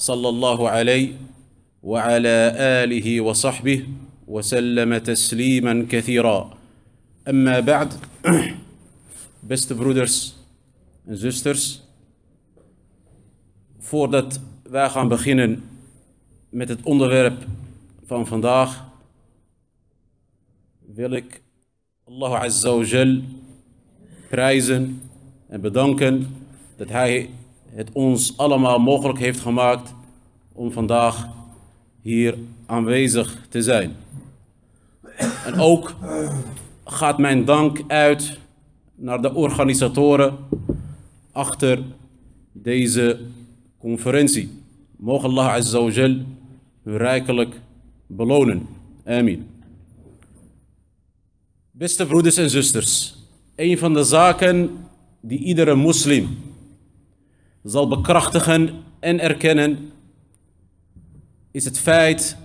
صلى الله عليه وعلى آله وصحبه وسلم تسليما كثيرا أما بعد best brothers and sisters voordat wij gaan beginnen met het onderwerp van vandaag wil ik Allah Azza wa Jal prijzen en bedanken dat hij het ons allemaal mogelijk heeft gemaakt om vandaag hier aanwezig te zijn. En ook gaat mijn dank uit naar de organisatoren achter deze conferentie. Mogen Allah Azzawajal u rijkelijk belonen. Amin. Beste broeders en zusters, een van de zaken die iedere moslim zal bekrachtigen en erkennen is het feit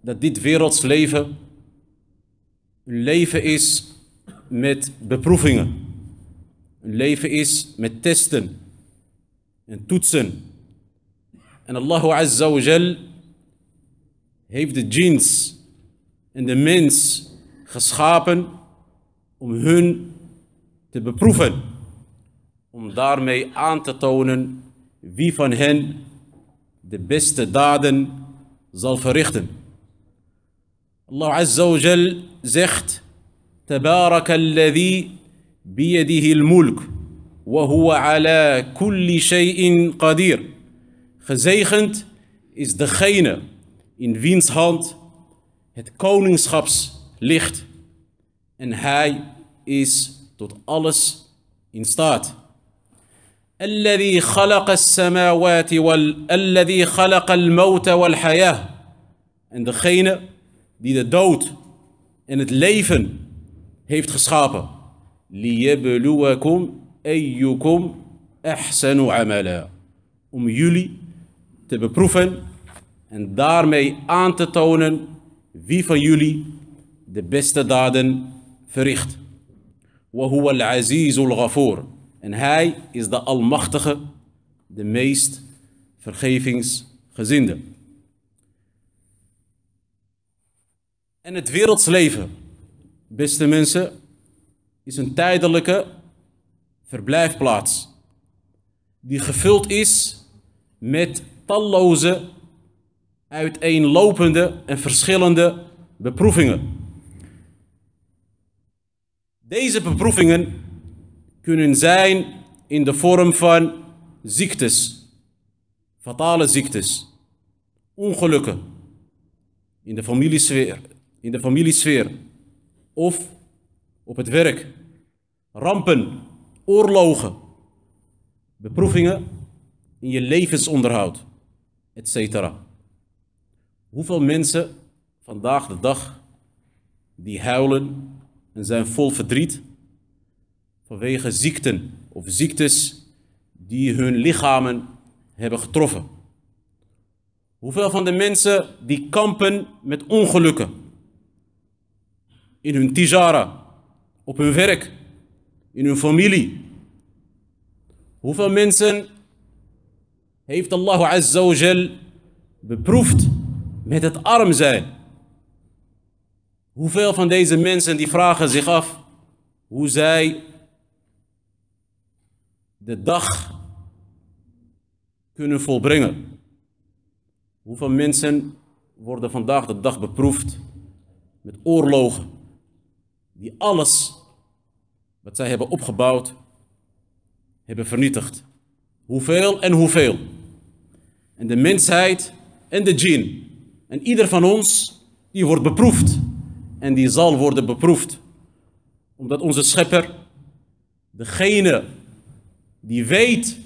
dat dit werelds leven een leven is met beproevingen. Een leven is met testen en toetsen. En Allah Azza wa Jal heeft de jeans en de mens geschapen om hun te beproeven. Om daarmee aan te tonen wie van hen de beste daden zal verrichten. Allah Azza wa Jal zegt: Tabarak alladhi biyadihi al-mulk, wa huwa ala kulli shay'in qadir. Gezegend is degene in wiens hand het koningschaps ligt en hij is tot alles in staat. الذي خلق السماوات وال الذي خلق الموت والحياه en degene die de dood en het leven heeft geschapen. لِيَبْلُوَكُمْ أَيُّكُمْ أَحْسَنُ عَمَلًا Om jullie te beproeven en daarmee aan te tonen wie van jullie de beste daden verricht. وَهُوَ الْعَزِيزُ الْغَفُورُ En hij is de Almachtige, de meest vergevingsgezinde. En het wereldsleven, leven, beste mensen, is een tijdelijke verblijfplaats die gevuld is met talloze, uiteenlopende en verschillende beproevingen. Deze beproevingen kunnen zijn in de vorm van ziektes, fatale ziektes, ongelukken in de familiesfeer, in de familiesfeer of op het werk, rampen, oorlogen, beproevingen in je levensonderhoud, etc. Hoeveel mensen vandaag de dag die huilen en zijn vol verdriet vanwege ziekten of ziektes die hun lichamen hebben getroffen. Hoeveel van de mensen die kampen met ongelukken in hun tijara, op hun werk, in hun familie. Hoeveel mensen heeft Allah Azza wa beproefd met het arm zijn? Hoeveel van deze mensen die vragen zich af hoe zij de dag kunnen volbrengen. Hoeveel mensen worden vandaag de dag beproefd met oorlogen die alles wat zij hebben opgebouwd hebben vernietigd. Hoeveel en hoeveel. En de mensheid en de djinn. En ieder van ons die wordt beproefd en die zal worden beproefd. Omdat onze schepper degene die weet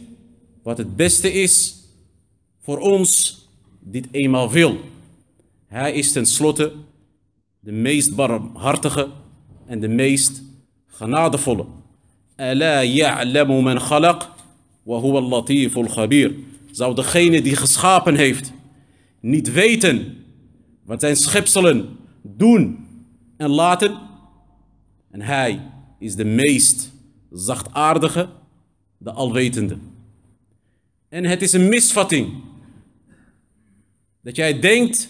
wat het beste is voor ons, dit eenmaal wil. Hij is tenslotte de meest barmhartige en de meest genadevolle. Ala ya'lamu man khalaq wa huwa latiful khabir. Zou degene die geschapen heeft niet weten wat zijn schepselen doen en laten? En hij is de meest zachtaardige de Alwetende. En het is een misvatting dat jij denkt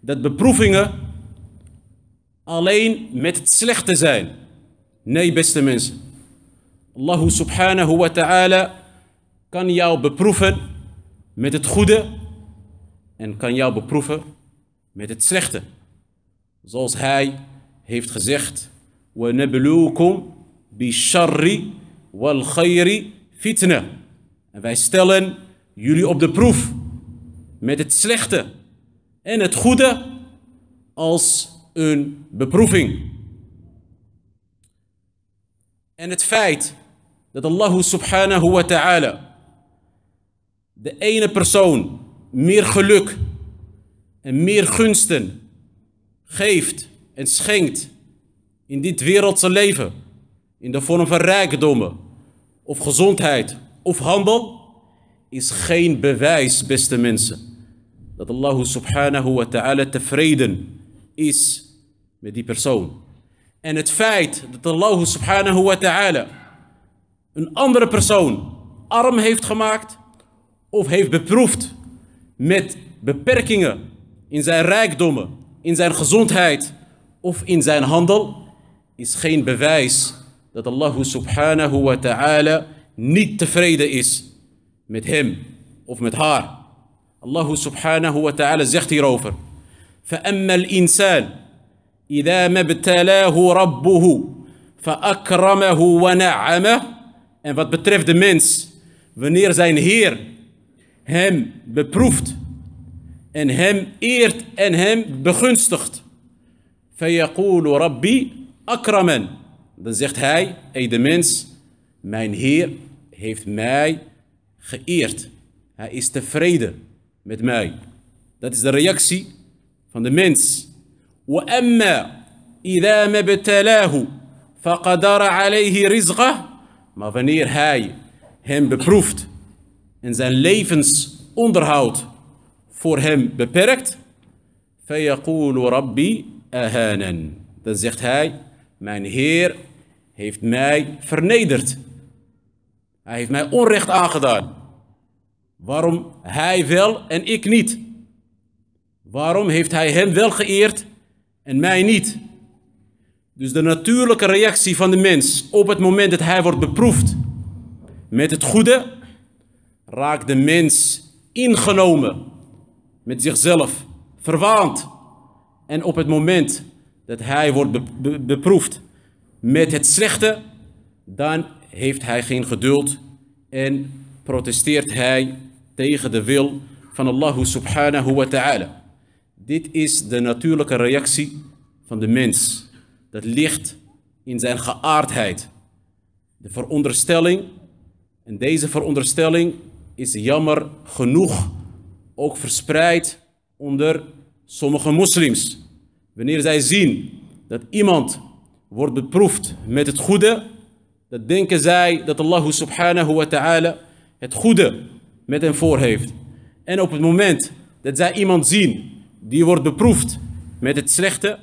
dat beproevingen alleen met het slechte zijn. Nee, beste mensen. Allah subhanahu wa ta'ala kan jou beproeven met het goede en kan jou beproeven met het slechte. Zoals hij heeft gezegd: "We nabluukum bi sharri wal khayri fitne. En wij stellen jullie op de proef met het slechte en het goede als een beproeving. En het feit dat Allah subhanahu wa ta'ala de ene persoon meer geluk en meer gunsten geeft en schenkt in dit wereldse leven in de vorm van rijkdommen of gezondheid of handel is geen bewijs, beste mensen, dat Allah subhanahu wa ta'ala tevreden is met die persoon. En het feit dat Allah subhanahu wa ta'ala een andere persoon arm heeft gemaakt of heeft beproefd met beperkingen in zijn rijkdommen, in zijn gezondheid of in zijn handel, is geen bewijs dat Allah subhanahu wa ta'ala niet tevreden is met hem of met haar. Allah subhanahu wa ta'ala zegt hierover. فأما الإنسان إذا ما ابتلاه ربه فأكرمه ونعمه En wat betreft de mens, wanneer zijn Heer hem beproeft en hem eert en hem begunstigt. فيقول ربي أكرمن Dan zegt hij, ey de mens, mijn Heer heeft mij geëerd. Hij is tevreden met mij. Dat is de reactie van de mens. Maar wanneer hij hem beproeft en zijn levensonderhoud voor hem beperkt, Dan zegt hij, mijn Heer heeft mij vernederd. Hij heeft mij onrecht aangedaan. Waarom hij wel en ik niet? Waarom heeft hij hem wel geëerd en mij niet? Dus de natuurlijke reactie van de mens op het moment dat hij wordt beproefd met het goede, raakt de mens ingenomen met zichzelf, verwaand. En op het moment dat hij wordt beproefd met het slechte, dan heeft hij geen geduld en protesteert hij tegen de wil van Allah subhanahu wa ta'ala. Dit is de natuurlijke reactie van de mens. Dat ligt in zijn geaardheid. De veronderstelling, en deze veronderstelling is jammer genoeg ook verspreid onder sommige moslims. Wanneer zij zien dat iemand wordt beproefd met het goede, dan denken zij dat Allah subhanahu wa ta'ala het goede met hen voor heeft. En op het moment dat zij iemand zien die wordt beproefd met het slechte,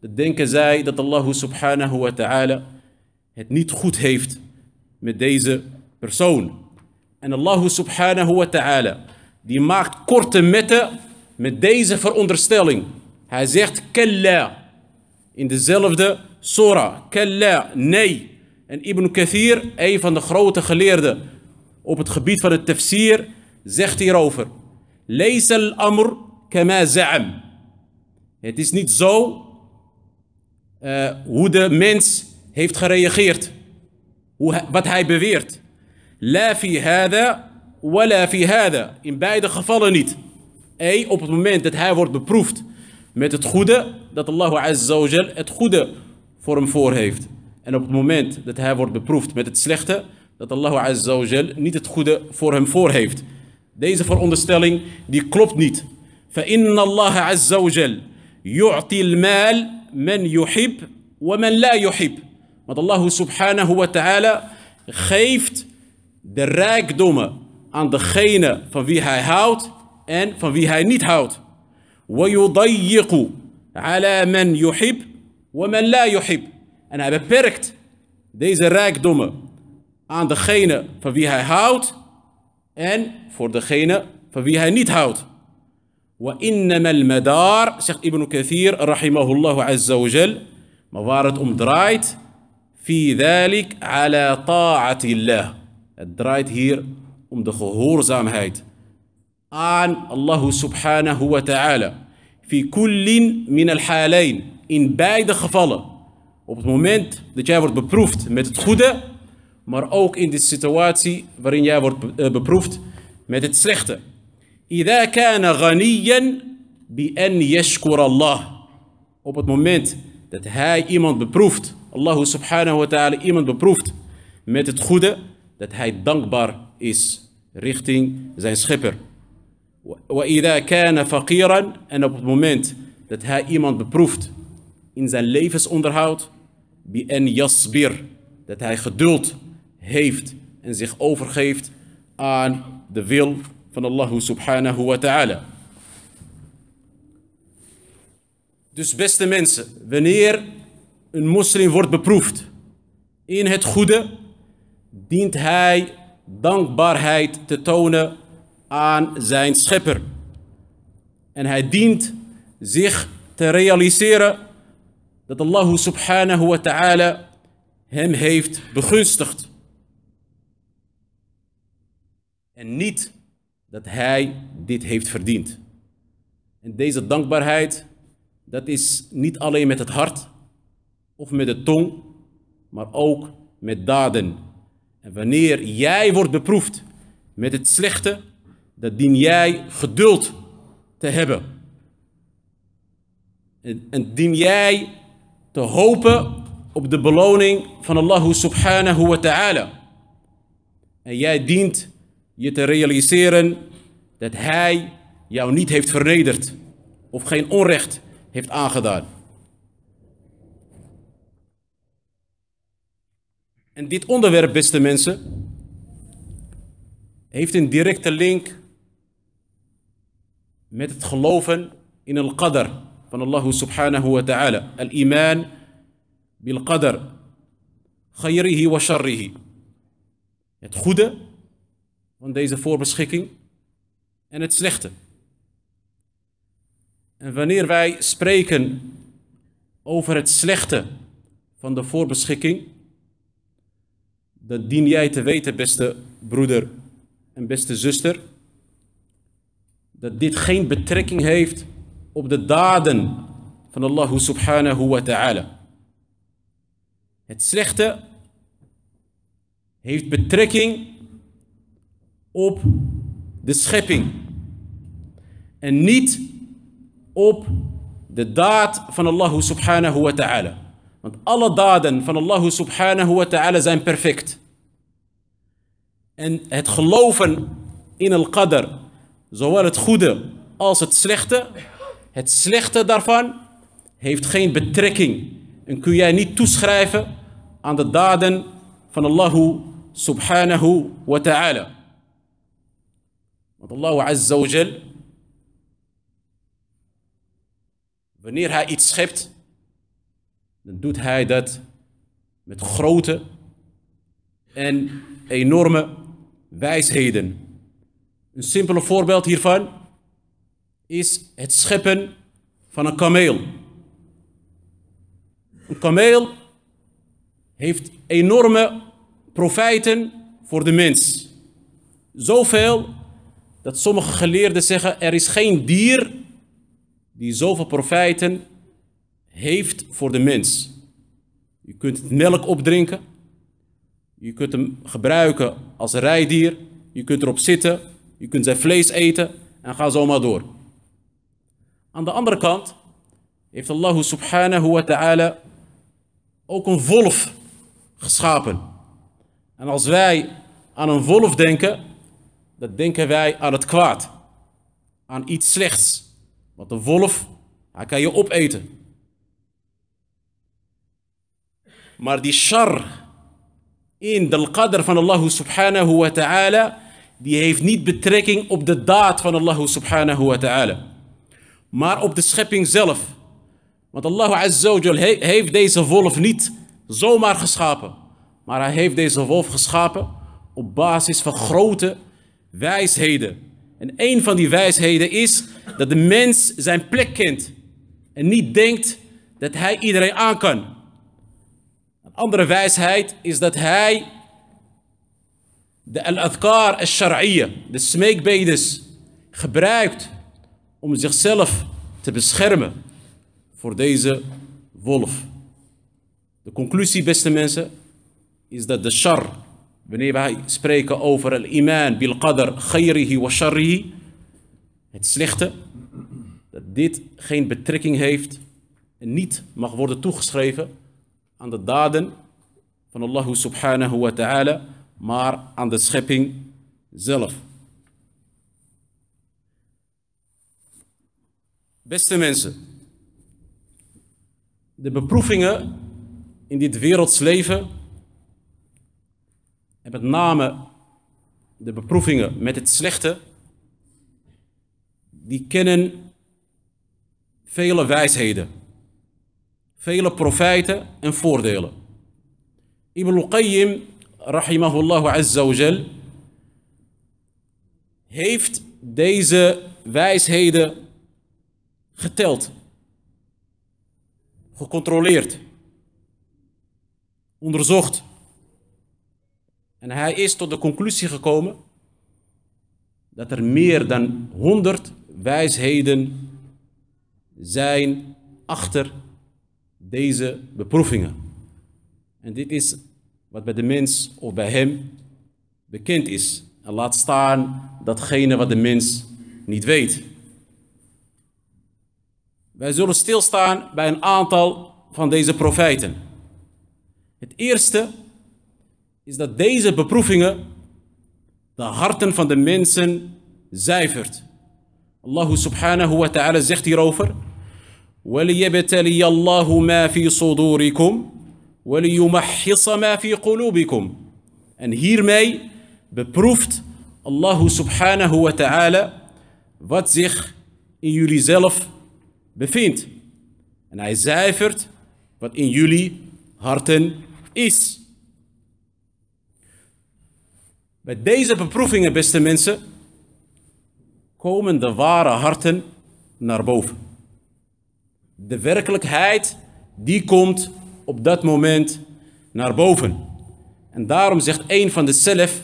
dan denken zij dat Allah subhanahu wa ta'ala het niet goed heeft met deze persoon. En Allah subhanahu wa ta'ala, die maakt korte metten met deze veronderstelling. Hij zegt, kella in dezelfde Sora, Kalla, nee. En Ibn Kathir, een van de grote geleerden op het gebied van het tafsir, zegt hierover. Lees al-amr kama za'am. Het is niet zo eh, hoe de mens heeft gereageerd. Hoe, wat hij beweert. La fi hada wa la fi hada. In beide gevallen niet. Ey, op het moment dat hij wordt beproefd met het goede, dat Allah Azza wa het goede voor hem voor heeft. En op het moment dat hij wordt beproefd met het slechte, dat Allah Azzawajal niet het goede voor hem voor heeft. Deze veronderstelling die klopt niet. فإن الله عز وجل يعطي المال من يحب ومن لا يحب. Want Allah subhanahu wa ta'ala geeft de rijkdommen aan degene van wie hij houdt en van wie hij niet houdt. ويضيق على من يحب ومن لا يحب en hij beperkt deze rijkdommen aan degene van wie hij houdt en voor degene van wie hij niet houdt. وإنما المدار zegt Ibn Kathir رحمه الله عز وجل maar waar het om draait في ذلك على طاعة الله het draait hier om de gehoorzaamheid aan Allah subhanahu wa ta'ala في كل من الحالين in beide gevallen. Op het moment dat jij wordt beproefd met het goede, maar ook in de situatie waarin jij wordt eh, beproefd met het slechte. kana bi an yashkur Allah. op het moment dat hij iemand beproeft, Allah subhanahu wa ta'ala iemand beproeft met het goede, dat hij dankbaar is richting zijn schepper. ida kana faqiran en op het moment dat hij iemand beproeft in zijn levensonderhoud, bi en yasbir, dat hij geduld heeft en zich overgeeft aan de wil van Allah subhanahu wa ta'ala. Dus beste mensen, wanneer een moslim wordt beproefd in het goede, dient hij dankbaarheid te tonen aan zijn schepper. En hij dient zich te realiseren dat Allah subhanahu wa ta'ala hem heeft begunstigd. En niet dat hij dit heeft verdiend. En deze dankbaarheid, dat is niet alleen met het hart of met de tong, maar ook met daden. En wanneer jij wordt beproefd met het slechte, dan dien jij geduld te hebben. En, en dien jij te hopen op de beloning van Allah subhanahu wa ta'ala. En jij dient je te realiseren dat Hij jou niet heeft vernederd of geen onrecht heeft aangedaan. En dit onderwerp, beste mensen, heeft een directe link met het geloven in al-qadr van Allah سبحانه وتعالى qadr بالقدر wa sharrihi. het goede van deze voorbeschikking en het slechte. En wanneer wij spreken over het slechte van de voorbeschikking, dan dien jij te weten, beste broeder en beste zuster, dat dit geen betrekking heeft op de daden van Allah subhanahu wa ta'ala. Het slechte heeft betrekking op de schepping en niet op de daad van Allah subhanahu wa ta'ala. Want alle daden van Allah subhanahu wa ta'ala zijn perfect. En het geloven in al-qadr, zowel het goede als het slechte, het slechte daarvan heeft geen betrekking en kun jij niet toeschrijven aan de daden van Allah subhanahu wa ta'ala. Want Allah azza wa jal, wanneer hij iets schept, dan doet hij dat met grote en enorme wijsheden. Een simpele voorbeeld hiervan is het scheppen van een kameel. Een kameel heeft enorme profijten voor de mens. Zoveel dat sommige geleerden zeggen er is geen dier die zoveel profijten heeft voor de mens. Je kunt melk opdrinken. Je kunt hem gebruiken als rijdier. Je kunt erop zitten. Je kunt zijn vlees eten. En ga zo maar door. Aan de andere kant heeft Allah subhanahu wa ta'ala ook een wolf geschapen. En als wij aan een wolf denken, dan denken wij aan het kwaad. Aan iets slechts. Want een wolf, hij kan je opeten. Maar die shar in de qadr van Allah subhanahu wa ta'ala, die heeft niet betrekking op de daad van Allah subhanahu wa ta'ala maar op de schepping zelf. Want Allah Azzawajal heeft deze wolf niet zomaar geschapen. Maar hij heeft deze wolf geschapen op basis van grote wijsheden. En een van die wijsheden is dat de mens zijn plek kent. En niet denkt dat hij iedereen aan kan. Een andere wijsheid is dat hij de al-adhkar al-shar'iyya, de smeekbedes, gebruikt om zichzelf te beschermen voor deze wolf. De conclusie, beste mensen, is dat de shar, wanneer wij spreken over al-iman bil-qadr khairihi wa sharrihi, het slechte, dat dit geen betrekking heeft en niet mag worden toegeschreven aan de daden van Allah subhanahu wa ta'ala, maar aan de schepping zelf. Beste mensen, de beproevingen in dit werelds leven, en met name de beproevingen met het slechte, die kennen vele wijsheden, vele profijten en voordelen. Ibn al-Qayyim, rahimahullah azza wa heeft deze wijsheden geteld, gecontroleerd, onderzocht. En hij is tot de conclusie gekomen dat er meer dan 100 wijsheden zijn achter deze beproevingen. En dit is wat bij de mens of bij hem bekend is. En laat staan datgene wat de mens niet weet. Wij zullen stilstaan bij een aantal van deze profijten. Het eerste is dat deze beproevingen de harten van de mensen zuivert. Allah subhanahu wa ta'ala zegt hierover: وَلِيَبْتَلِيَ اللَّهُ مَا sudurikum, صُدُورِكُمْ ma En hiermee beproeft Allah subhanahu wa ta'ala wat zich in jullie zelf bevindt. En hij zuivert wat in jullie harten is. Met deze beproevingen, beste mensen, komen de ware harten naar boven. De werkelijkheid, die komt op dat moment naar boven. En daarom zegt een van de zelf,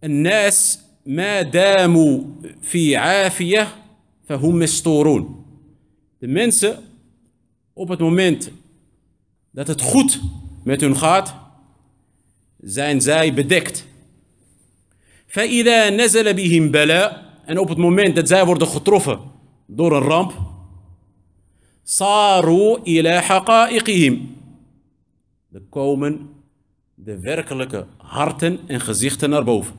الناس ما داموا في عافيه de mensen, op het moment dat het goed met hun gaat, zijn zij bedekt. En op het moment dat zij worden getroffen door een ramp, saru Dan komen de werkelijke harten en gezichten naar boven.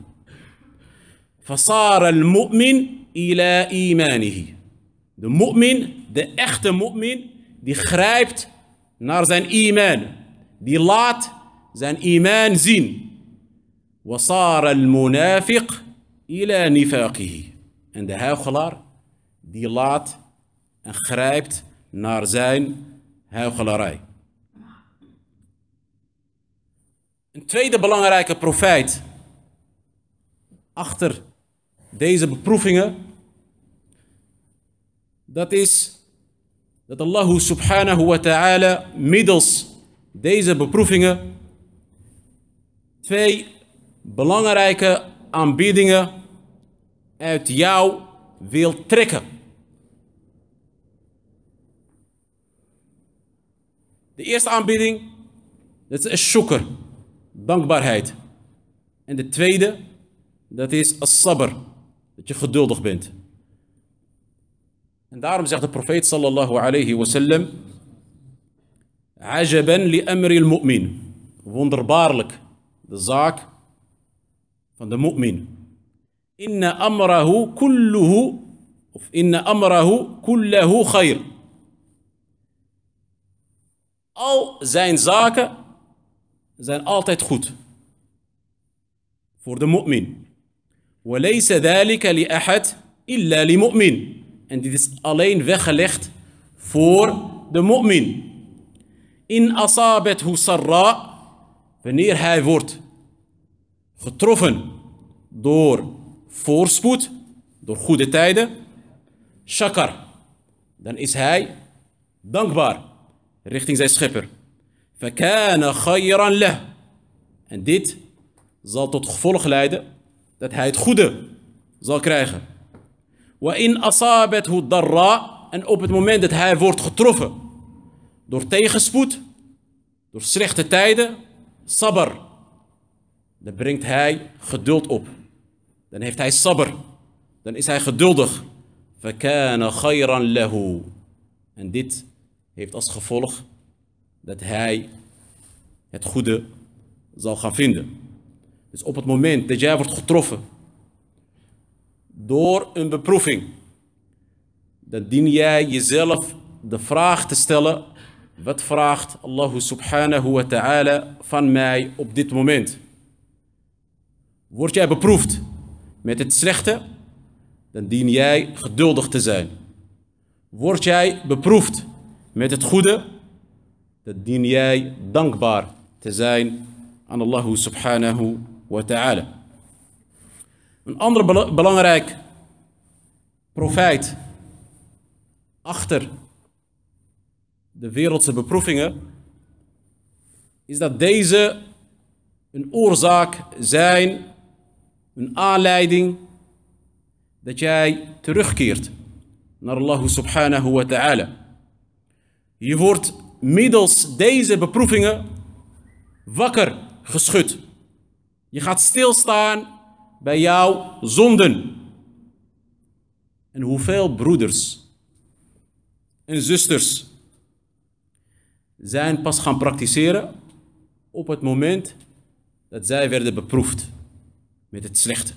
Fasara al-mu'min ila imanihi. De mu'min, de echte mu'min, die grijpt naar zijn iman. Die laat zijn iman zien. al munafiq ila En de huichelaar, die laat en grijpt naar zijn huichelarij. Een tweede belangrijke profijt achter deze beproevingen, dat is dat Allah subhanahu wa ta'ala middels deze beproevingen twee belangrijke aanbiedingen uit jou wil trekken. De eerste aanbieding, dat is shukr, dankbaarheid. En de tweede, dat is een sabr dat je geduldig bent. En daarom zegt de profeet sallallahu alayhi wasallam: Ajaban li amri al-mu'min. Wonderbaarlijk de zaak van de mu'min. Inna amrahu kulluhu of inna amrahu kullahu khair. Al zijn zaken zijn altijd goed voor de mu'min. وليس En dit is alleen weggelegd voor de mu'min. In asabet sarra, wanneer hij wordt getroffen door voorspoed, door goede tijden, shakar, dan is hij dankbaar richting zijn schepper. En dit zal tot gevolg leiden dat hij het goede zal krijgen. Wa in darra. En op het moment dat hij wordt getroffen door tegenspoed, door slechte tijden, sabr. Dan brengt hij geduld op. Dan heeft hij sabr. Dan is hij geduldig. lahu. En dit heeft als gevolg dat hij het goede zal gaan vinden. Dus op het moment dat jij wordt getroffen door een beproeving, dan dien jij jezelf de vraag te stellen: wat vraagt Allah subhanahu wa ta'ala van mij op dit moment? Word jij beproefd met het slechte, dan dien jij geduldig te zijn. Word jij beproefd met het goede, dan dien jij dankbaar te zijn aan Allah subhanahu wa ta'ala. Een ander belangrijk profijt achter de wereldse beproevingen is dat deze een oorzaak zijn, een aanleiding dat jij terugkeert naar Allah subhanahu wa ta'ala. Je wordt middels deze beproevingen wakker geschud. Je gaat stilstaan bij jouw zonden. En hoeveel broeders en zusters zijn pas gaan praktiseren op het moment dat zij werden beproefd met het slechte.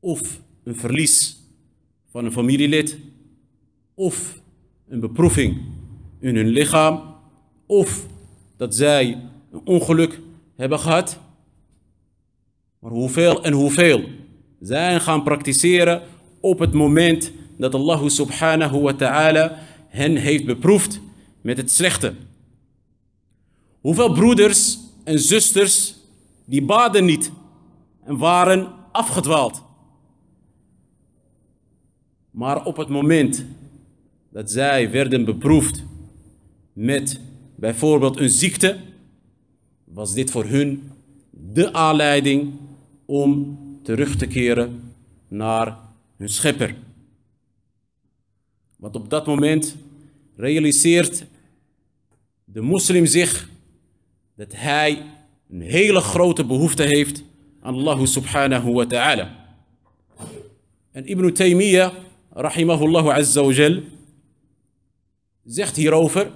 Of een verlies van een familielid, of een beproeving in hun lichaam, of dat zij een ongeluk hebben gehad maar hoeveel en hoeveel zijn gaan praktiseren op het moment dat Allah subhanahu wa ta'ala hen heeft beproefd met het slechte. Hoeveel broeders en zusters die baden niet en waren afgedwaald. Maar op het moment dat zij werden beproefd met bijvoorbeeld een ziekte, was dit voor hun de aanleiding om terug te keren naar hun schepper. Want op dat moment realiseert de moslim zich dat hij een hele grote behoefte heeft aan Allah subhanahu wa ta'ala. En Ibn Taymiyyah, rahimahullah azza wa jal, zegt hierover,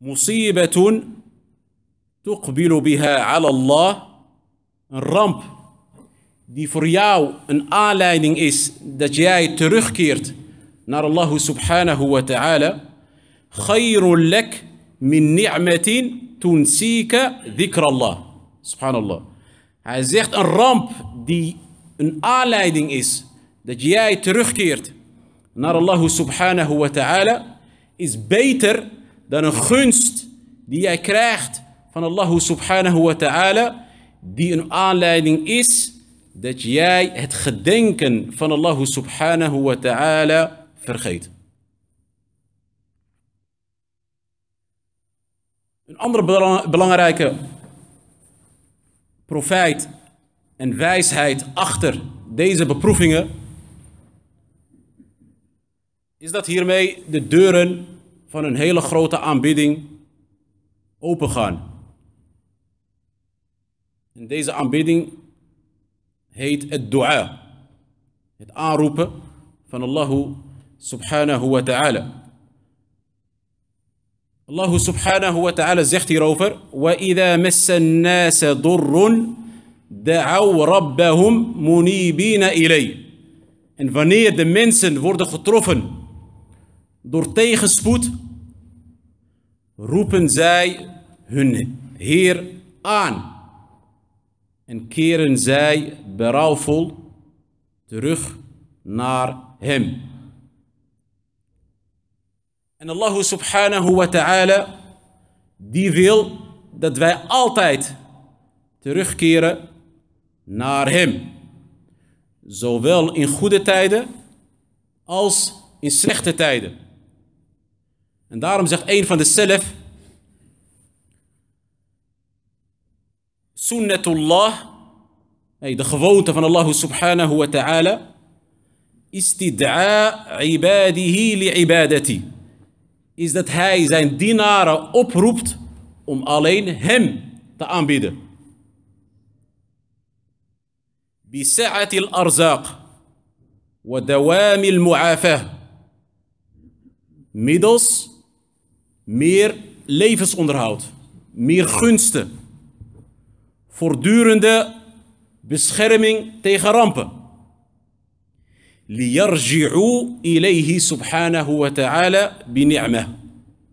مصيبة تقبل بها على الله een ramp die voor jou een aanleiding is dat jij terugkeert naar Allah subhanahu wa ta'ala, khayrul lak min ni'matin tunsika Allah, Subhanallah. Hij zegt een ramp die een aanleiding is dat jij terugkeert naar Allah subhanahu wa ta'ala, is beter dan een gunst die jij krijgt van Allah subhanahu wa ta'ala, die een aanleiding is dat jij het gedenken van Allah subhanahu wa ta'ala vergeet. Een andere belangrijke profijt en wijsheid achter deze beproevingen is dat hiermee de deuren van een hele grote aanbidding opengaan. En deze aanbidding heet het dua. Het aanroepen van Allah subhanahu wa ta'ala. Allah subhanahu wa ta'ala zegt hierover: وَإِذَا مَسَّ النَّاسَ ضُرٌّ دَعَوْا رَبَّهُمْ مُنِيبِينَ إِلَيْهِ En wanneer de mensen worden getroffen door tegenspoed, roepen zij hun Heer aan en keren zij berouwvol terug naar hem. En Allah subhanahu wa ta'ala, die wil dat wij altijd terugkeren naar hem. Zowel in goede tijden als in slechte tijden. En daarom zegt een van de zelf. سنة الله أي دخفوت فن الله سبحانه وتعالى استدعاء عباده لعبادتي is dat hij zijn dienaren oproept om alleen hem te aanbidden. بسعة الأرزاق ودوام المعافاة middels meer levensonderhoud, meer gunsten voortdurende bescherming tegen rampen. ليرجعوا إليه سبحانه وتعالى بنعمة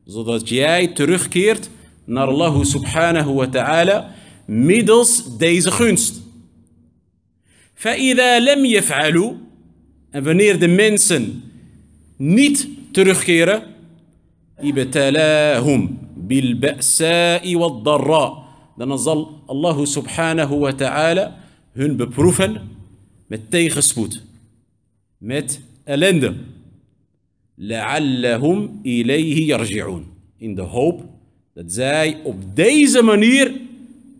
zodat jij terugkeert naar Allah subhanahu wa ta'ala middels deze gunst. فإذا لم يفعلوا en wanneer de mensen niet terugkeren إِبْتَلَاهُمْ بِالْبَأْسَاءِ وَالْضَرَّاءِ dan zal Allah subhanahu wa ta'ala hun beproeven met tegenspoed, met ellende. La'allahum ilayhi yarji'un. In de hoop dat zij op deze manier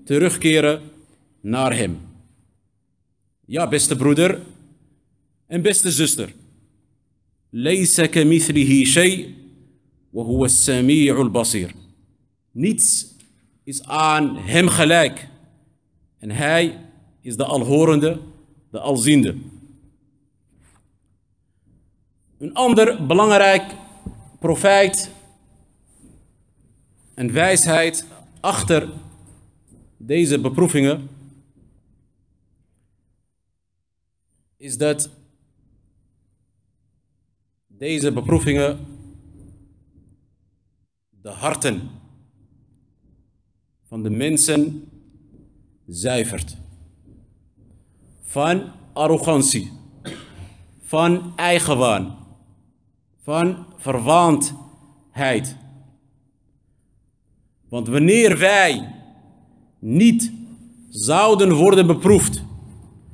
terugkeren naar hem. Ja, beste broeder en beste zuster. ليس كمثله شيء وهو al Basir. Niets is aan hem gelijk. En hij is de alhorende, de alziende. Een ander belangrijk profijt en wijsheid achter deze beproevingen is dat deze beproevingen de harten van de mensen zuivert. Van arrogantie, van eigenwaan, van verwaandheid. Want wanneer wij niet zouden worden beproefd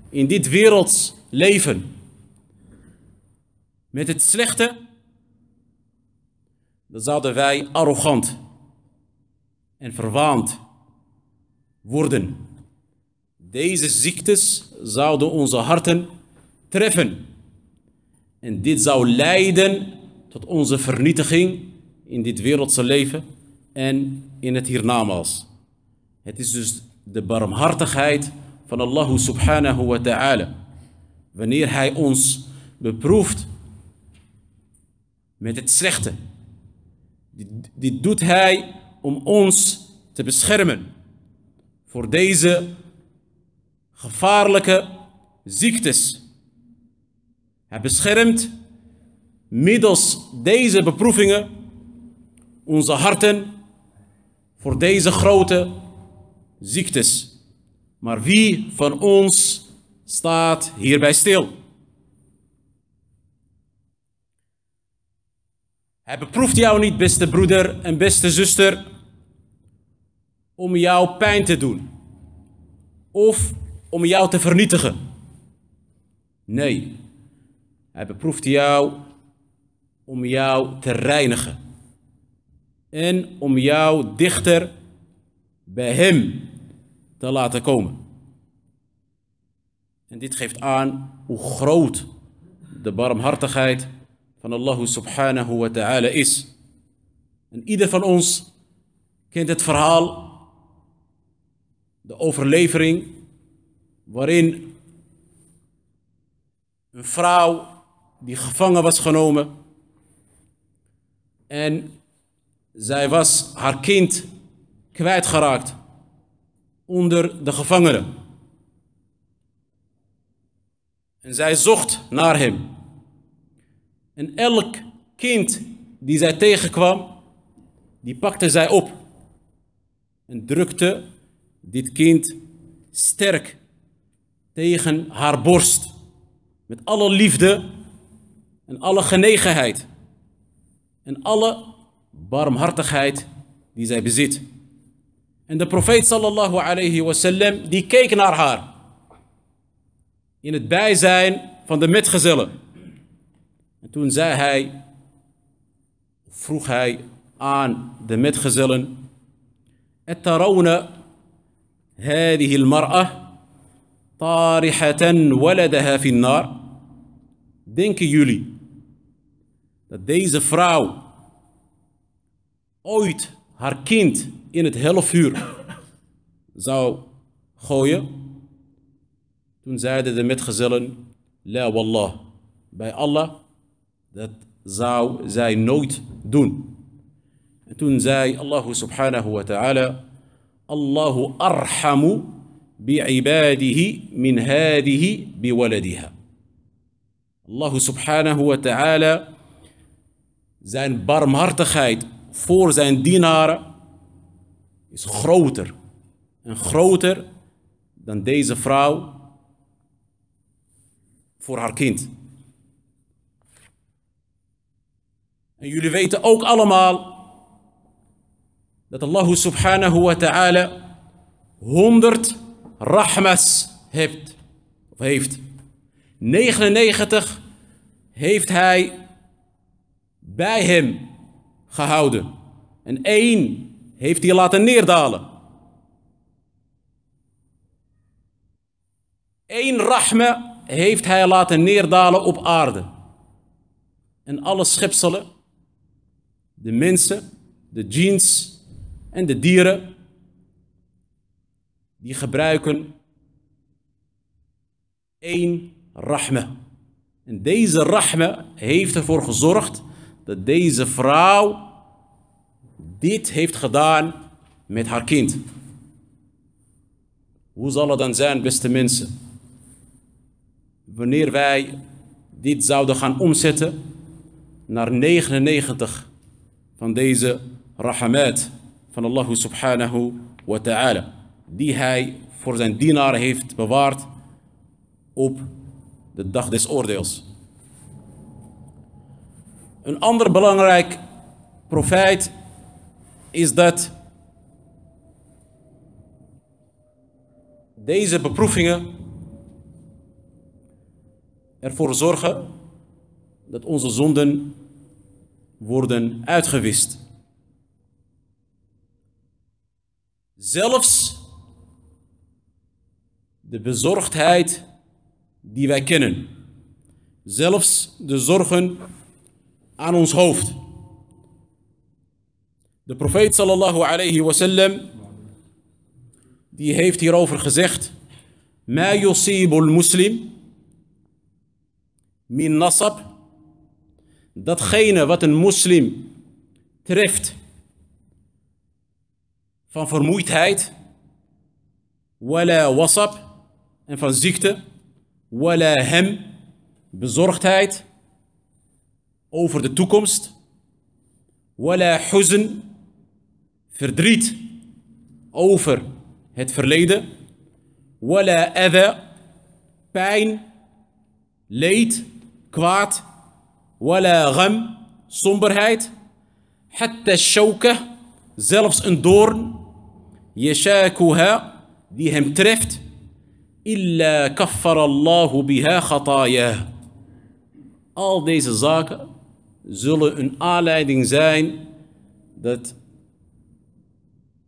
in dit werelds leven met het slechte, dan zouden wij arrogant en verwaand worden. Deze ziektes zouden onze harten treffen. En dit zou leiden tot onze vernietiging in dit wereldse leven en in het hiernamaals. Het is dus de barmhartigheid van Allah subhanahu wa ta'ala. Wanneer Hij ons beproeft met het slechte. Dit, dit doet Hij om ons te beschermen voor deze gevaarlijke ziektes. Hij beschermt middels deze beproevingen onze harten voor deze grote ziektes. Maar wie van ons staat hierbij stil? Hij beproeft jou niet, beste broeder en beste zuster, om jou pijn te doen of om jou te vernietigen. Nee, hij beproeft jou om jou te reinigen en om jou dichter bij Hem te laten komen. En dit geeft aan hoe groot de barmhartigheid van Allah subhanahu wa ta'ala is. En ieder van ons kent het verhaal de overlevering waarin een vrouw die gevangen was genomen en zij was haar kind kwijtgeraakt onder de gevangenen. En zij zocht naar hem. En elk kind die zij tegenkwam, die pakte zij op en drukte dit kind sterk tegen haar borst. Met alle liefde en alle genegenheid en alle barmhartigheid die zij bezit. En de profeet sallallahu alayhi wasallam die keek naar haar in het bijzijn van de metgezellen. En toen zei hij, vroeg hij aan de metgezellen, هذه المرأة طارحة ولدها في النار دينك يولي ديز فراو اويت هار كينت ان ات هيل فور زاو خويا تون زاد ذا متخزلن لا والله باي الله ذات زاو زاي نويت دون تون زاي الله سبحانه وتعالى الله أرحم بعباده من هذه بولدها الله سبحانه وتعالى زين بار مارتخايد فور زين دينار is groter en groter dan deze vrouw voor haar kind. En jullie weten ook allemaal dat Allah subhanahu wa ta'ala 100 rahmas heeft. Of heeft. 99 heeft hij bij hem gehouden. En één heeft hij laten neerdalen. Eén rahma heeft hij laten neerdalen op aarde. En alle schepselen, de mensen, de jeans, en de dieren, die gebruiken één rahme. En deze rahme heeft ervoor gezorgd dat deze vrouw dit heeft gedaan met haar kind. Hoe zal het dan zijn, beste mensen? Wanneer wij dit zouden gaan omzetten naar 99 van deze rahamat van Allah subhanahu wa ta'ala. Die hij voor zijn dienaren heeft bewaard op de dag des oordeels. Een ander belangrijk profijt is dat deze beproevingen ervoor zorgen dat onze zonden worden uitgewist. Zelfs de bezorgdheid die wij kennen. Zelfs de zorgen aan ons hoofd. De profeet sallallahu alayhi sallam, die heeft hierover gezegd: "Ma muslim min nasab" datgene wat een moslim treft van vermoeidheid, wala wasab, en van ziekte, wala hem, bezorgdheid over de toekomst, wala huzn, verdriet over het verleden, wala adha, pijn, leed, kwaad, wala gham, somberheid, hatta shawka, zelfs een doorn, يشاكها die hem treft illa كفر الله biha al deze zaken zullen een aanleiding zijn dat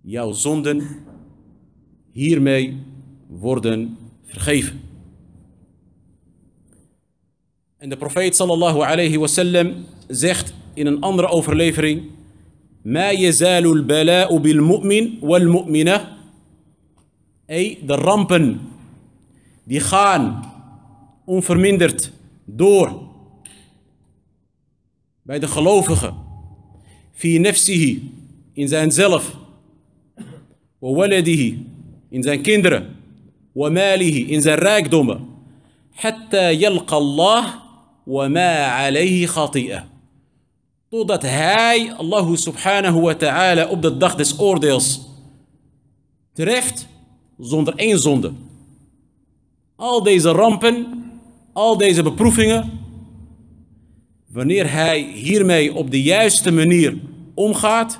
jouw zonden hiermee worden vergeven. En de profeet sallallahu alayhi wasallam zegt in een andere overlevering ما يزال البلاء بالمؤمن والمؤمنة أي درامبن دي خان أنفرميندرت دور بعد الخلوفقة في نفسه إن زان زلف وولده إن زان كندرة وماله إن زان راكدومة حتى يلقى الله وما عليه خطيئه Totdat hij, Allah subhanahu wa ta'ala, op de dag des oordeels terecht zonder één zonde. Al deze rampen, al deze beproevingen, wanneer hij hiermee op de juiste manier omgaat,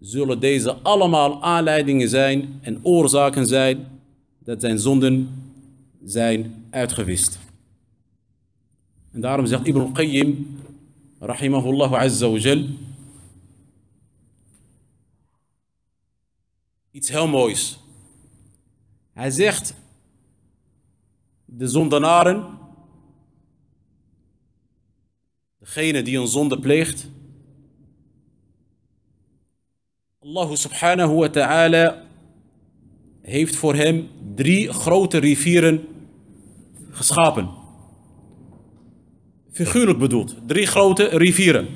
zullen deze allemaal aanleidingen zijn en oorzaken zijn dat zijn zonden zijn uitgewist. En daarom zegt Ibn Qayyim رحمه الله عز وجل. Iets heel moois. Hij zegt, de zondenaren, degene die een zonde pleegt, Allah subhanahu wa ta'ala heeft voor hem drie grote rivieren geschapen figuurlijk bedoeld. Drie grote rivieren.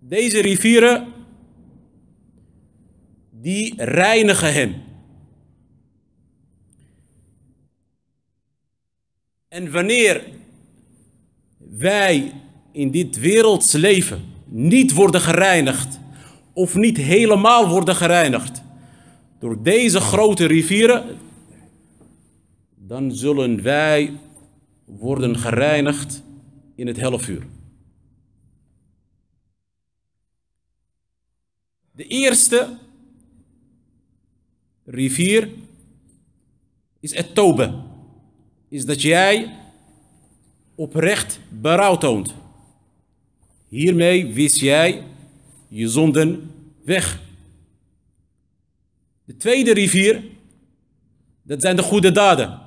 Deze rivieren, die reinigen hen. En wanneer wij in dit werelds leven niet worden gereinigd, of niet helemaal worden gereinigd door deze grote rivieren, dan zullen wij worden gereinigd in het helle vuur. De eerste rivier is het tobe. Is dat jij oprecht berouw toont. Hiermee wist jij je zonden weg. De tweede rivier, dat zijn de goede daden.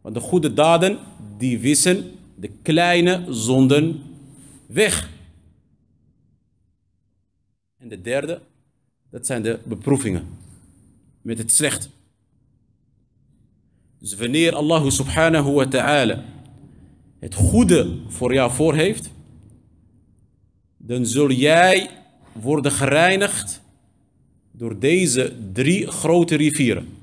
Want de goede daden, die wissen de kleine zonden weg. En de derde, dat zijn de beproevingen met het slecht. Dus wanneer Allah subhanahu wa ta'ala het goede voor jou voor heeft, dan zul jij worden gereinigd door deze drie grote rivieren.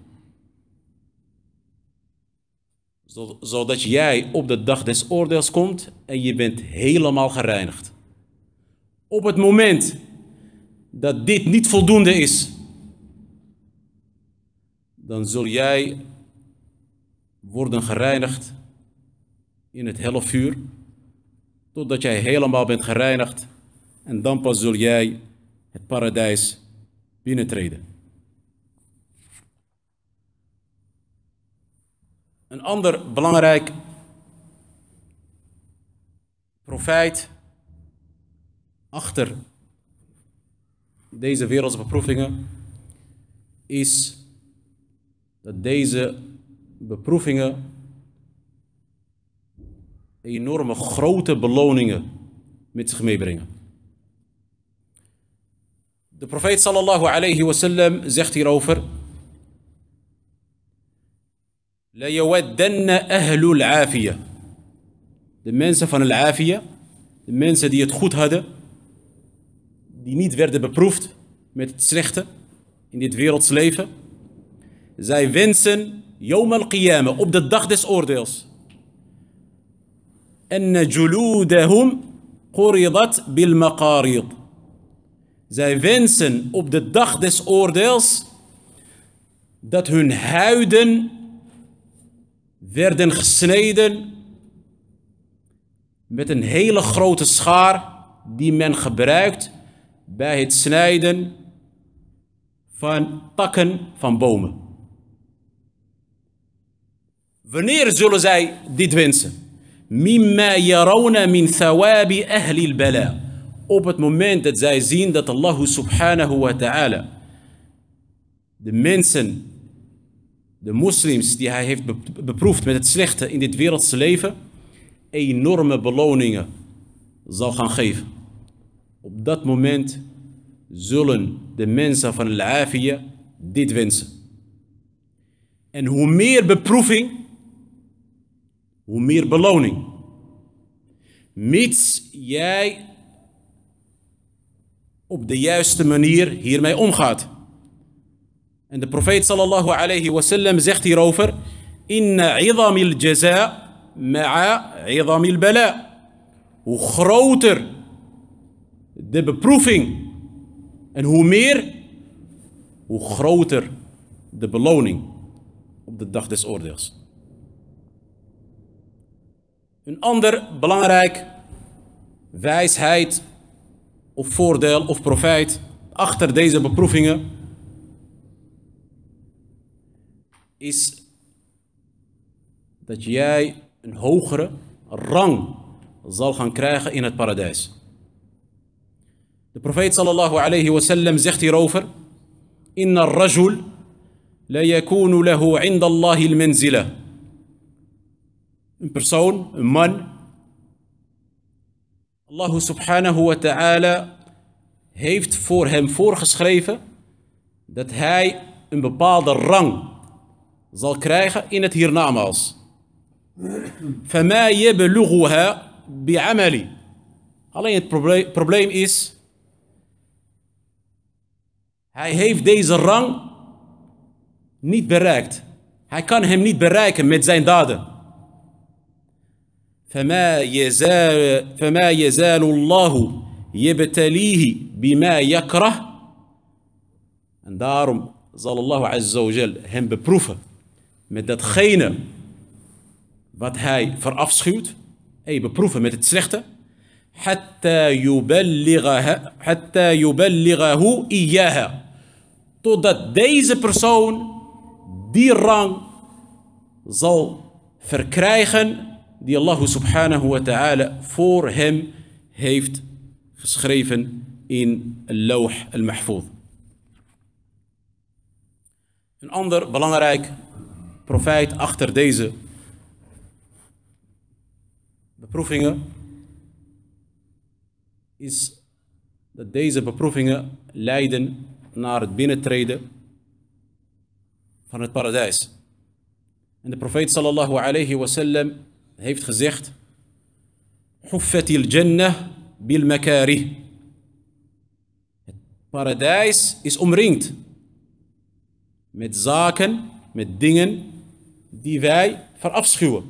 Zodat jij op de dag des oordeels komt en je bent helemaal gereinigd. Op het moment dat dit niet voldoende is, dan zul jij worden gereinigd in het helfvuur, totdat jij helemaal bent gereinigd en dan pas zul jij het paradijs binnentreden. Een ander belangrijk profijt achter deze wereldse beproevingen is dat deze beproevingen enorme grote beloningen met zich meebrengen. De profeet sallallahu alayhi wasallam zegt hierover ahlul de mensen van al-afia, de mensen die het goed hadden, die niet werden beproefd met het slechte in dit werelds leven, zij wensen Yom al op de dag des oordeels. En juludahum quridat bil maqarid. Zij wensen op de dag des oordeels dat hun huiden werden gesneden met een hele grote schaar die men gebruikt bij het snijden van takken van bomen. Wanneer zullen zij dit wensen? Mimma yarawna min thawabi ahli al-bala. Op het moment dat zij zien dat Allah subhanahu wa ta'ala de mensen de moslims die hij heeft beproefd met het slechte in dit wereldse leven, enorme beloningen zal gaan geven. Op dat moment zullen de mensen van al dit wensen. En hoe meer beproeving, hoe meer beloning. Mits jij op de juiste manier hiermee omgaat. En de profeet sallallahu alayhi wasallam zegt hierover: Inna idamil jaza ma'a idamil bala. Hoe groter de beproeving en hoe meer, hoe groter de beloning op de dag des oordeels. Een ander belangrijk wijsheid of voordeel of profijt achter deze beproevingen is dat jij een hogere rang zal gaan krijgen in het paradijs. De profeet sallallahu alayhi wasallam zegt hierover: Inna rajul la yakunu lahu inda al-manzila. Een persoon, een man. Allah subhanahu wa ta'ala heeft voor hem voorgeschreven dat hij een bepaalde rang zal krijgen in het hiernamaals. فما يبلغها بعملي alleen het probleem, is hij heeft deze rang niet bereikt hij kan hem niet bereiken met zijn daden فما يزال الله يبتليه بما يكره en daarom zal Allah azza wa hem beproeven met datgene wat hij verafschuwt. Hey, beproeven met het slechte. Hatta yuballighahu iyaha. Totdat deze persoon die rang zal verkrijgen die Allah subhanahu wa ta'ala voor hem heeft geschreven in al al-mahfuz. Een ander belangrijk profijt achter deze beproevingen is dat deze beproevingen leiden naar het binnentreden van het paradijs. En de profeet sallallahu alayhi wasallam heeft gezegd: Huffatil jannah bil makarih. Het paradijs is omringd met zaken, met dingen die wij verafschuwen.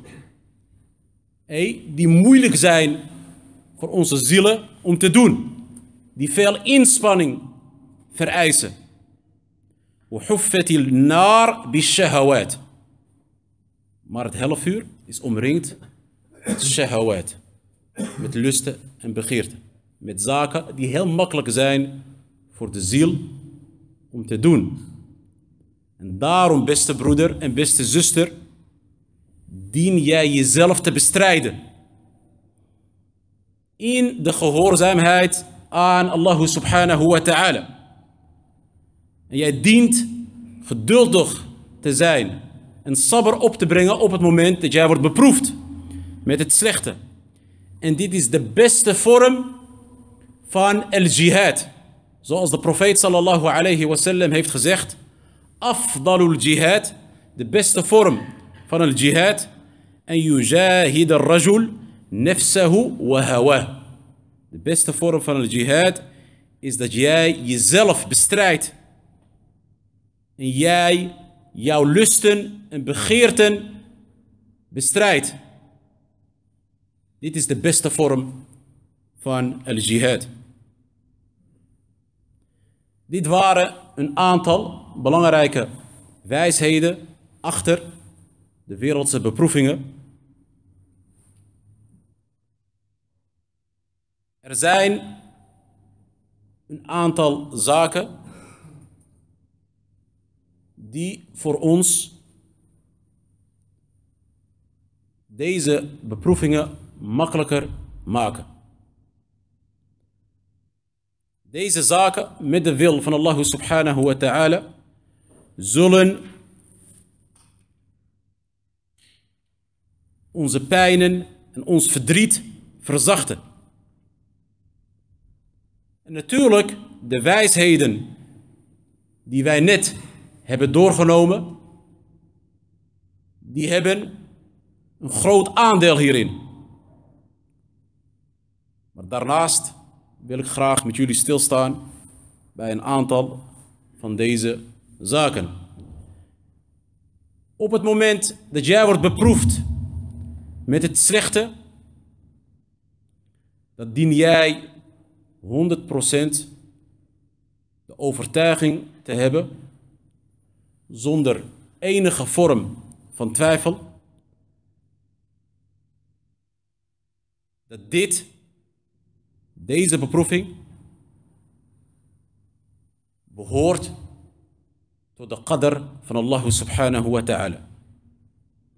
Die moeilijk zijn voor onze zielen om te doen. Die veel inspanning vereisen. وحفت naar بالشهوات Maar het uur is omringd met shahawat. Met lusten en begeerten. Met zaken die heel makkelijk zijn voor de ziel om te doen. En daarom, beste broeder en beste zuster, dien jij jezelf te bestrijden. In de gehoorzaamheid aan Allah subhanahu wa ta'ala. En jij dient geduldig te zijn en sabber op te brengen op het moment dat jij wordt beproefd met het slechte. En dit is de beste vorm van al jihad Zoals de profeet sallallahu alayhi wasallam heeft gezegd. أفضل الجهاد the best form for الجهاد أن يجاهد الرجل نفسه وهواه the best form for الجهاد is that jij jezelf bestrijdt en jij jouw lusten en begeerten bestrijdt dit is de beste vorm van al-jihad Dit waren een aantal belangrijke wijsheden achter de wereldse beproevingen. Er zijn een aantal zaken die voor ons deze beproevingen makkelijker maken. Deze zaken met de wil van Allah subhanahu wa ta'ala zullen onze pijnen en ons verdriet verzachten. En natuurlijk de wijsheden die wij net hebben doorgenomen, die hebben een groot aandeel hierin. Maar daarnaast wil ik graag met jullie stilstaan bij een aantal van deze zaken. Op het moment dat jij wordt beproefd met het slechte, dan dien jij 100% de overtuiging te hebben, zonder enige vorm van twijfel, dat dit deze beproeving behoort tot de kader van Allah subhanahu wa ta'ala.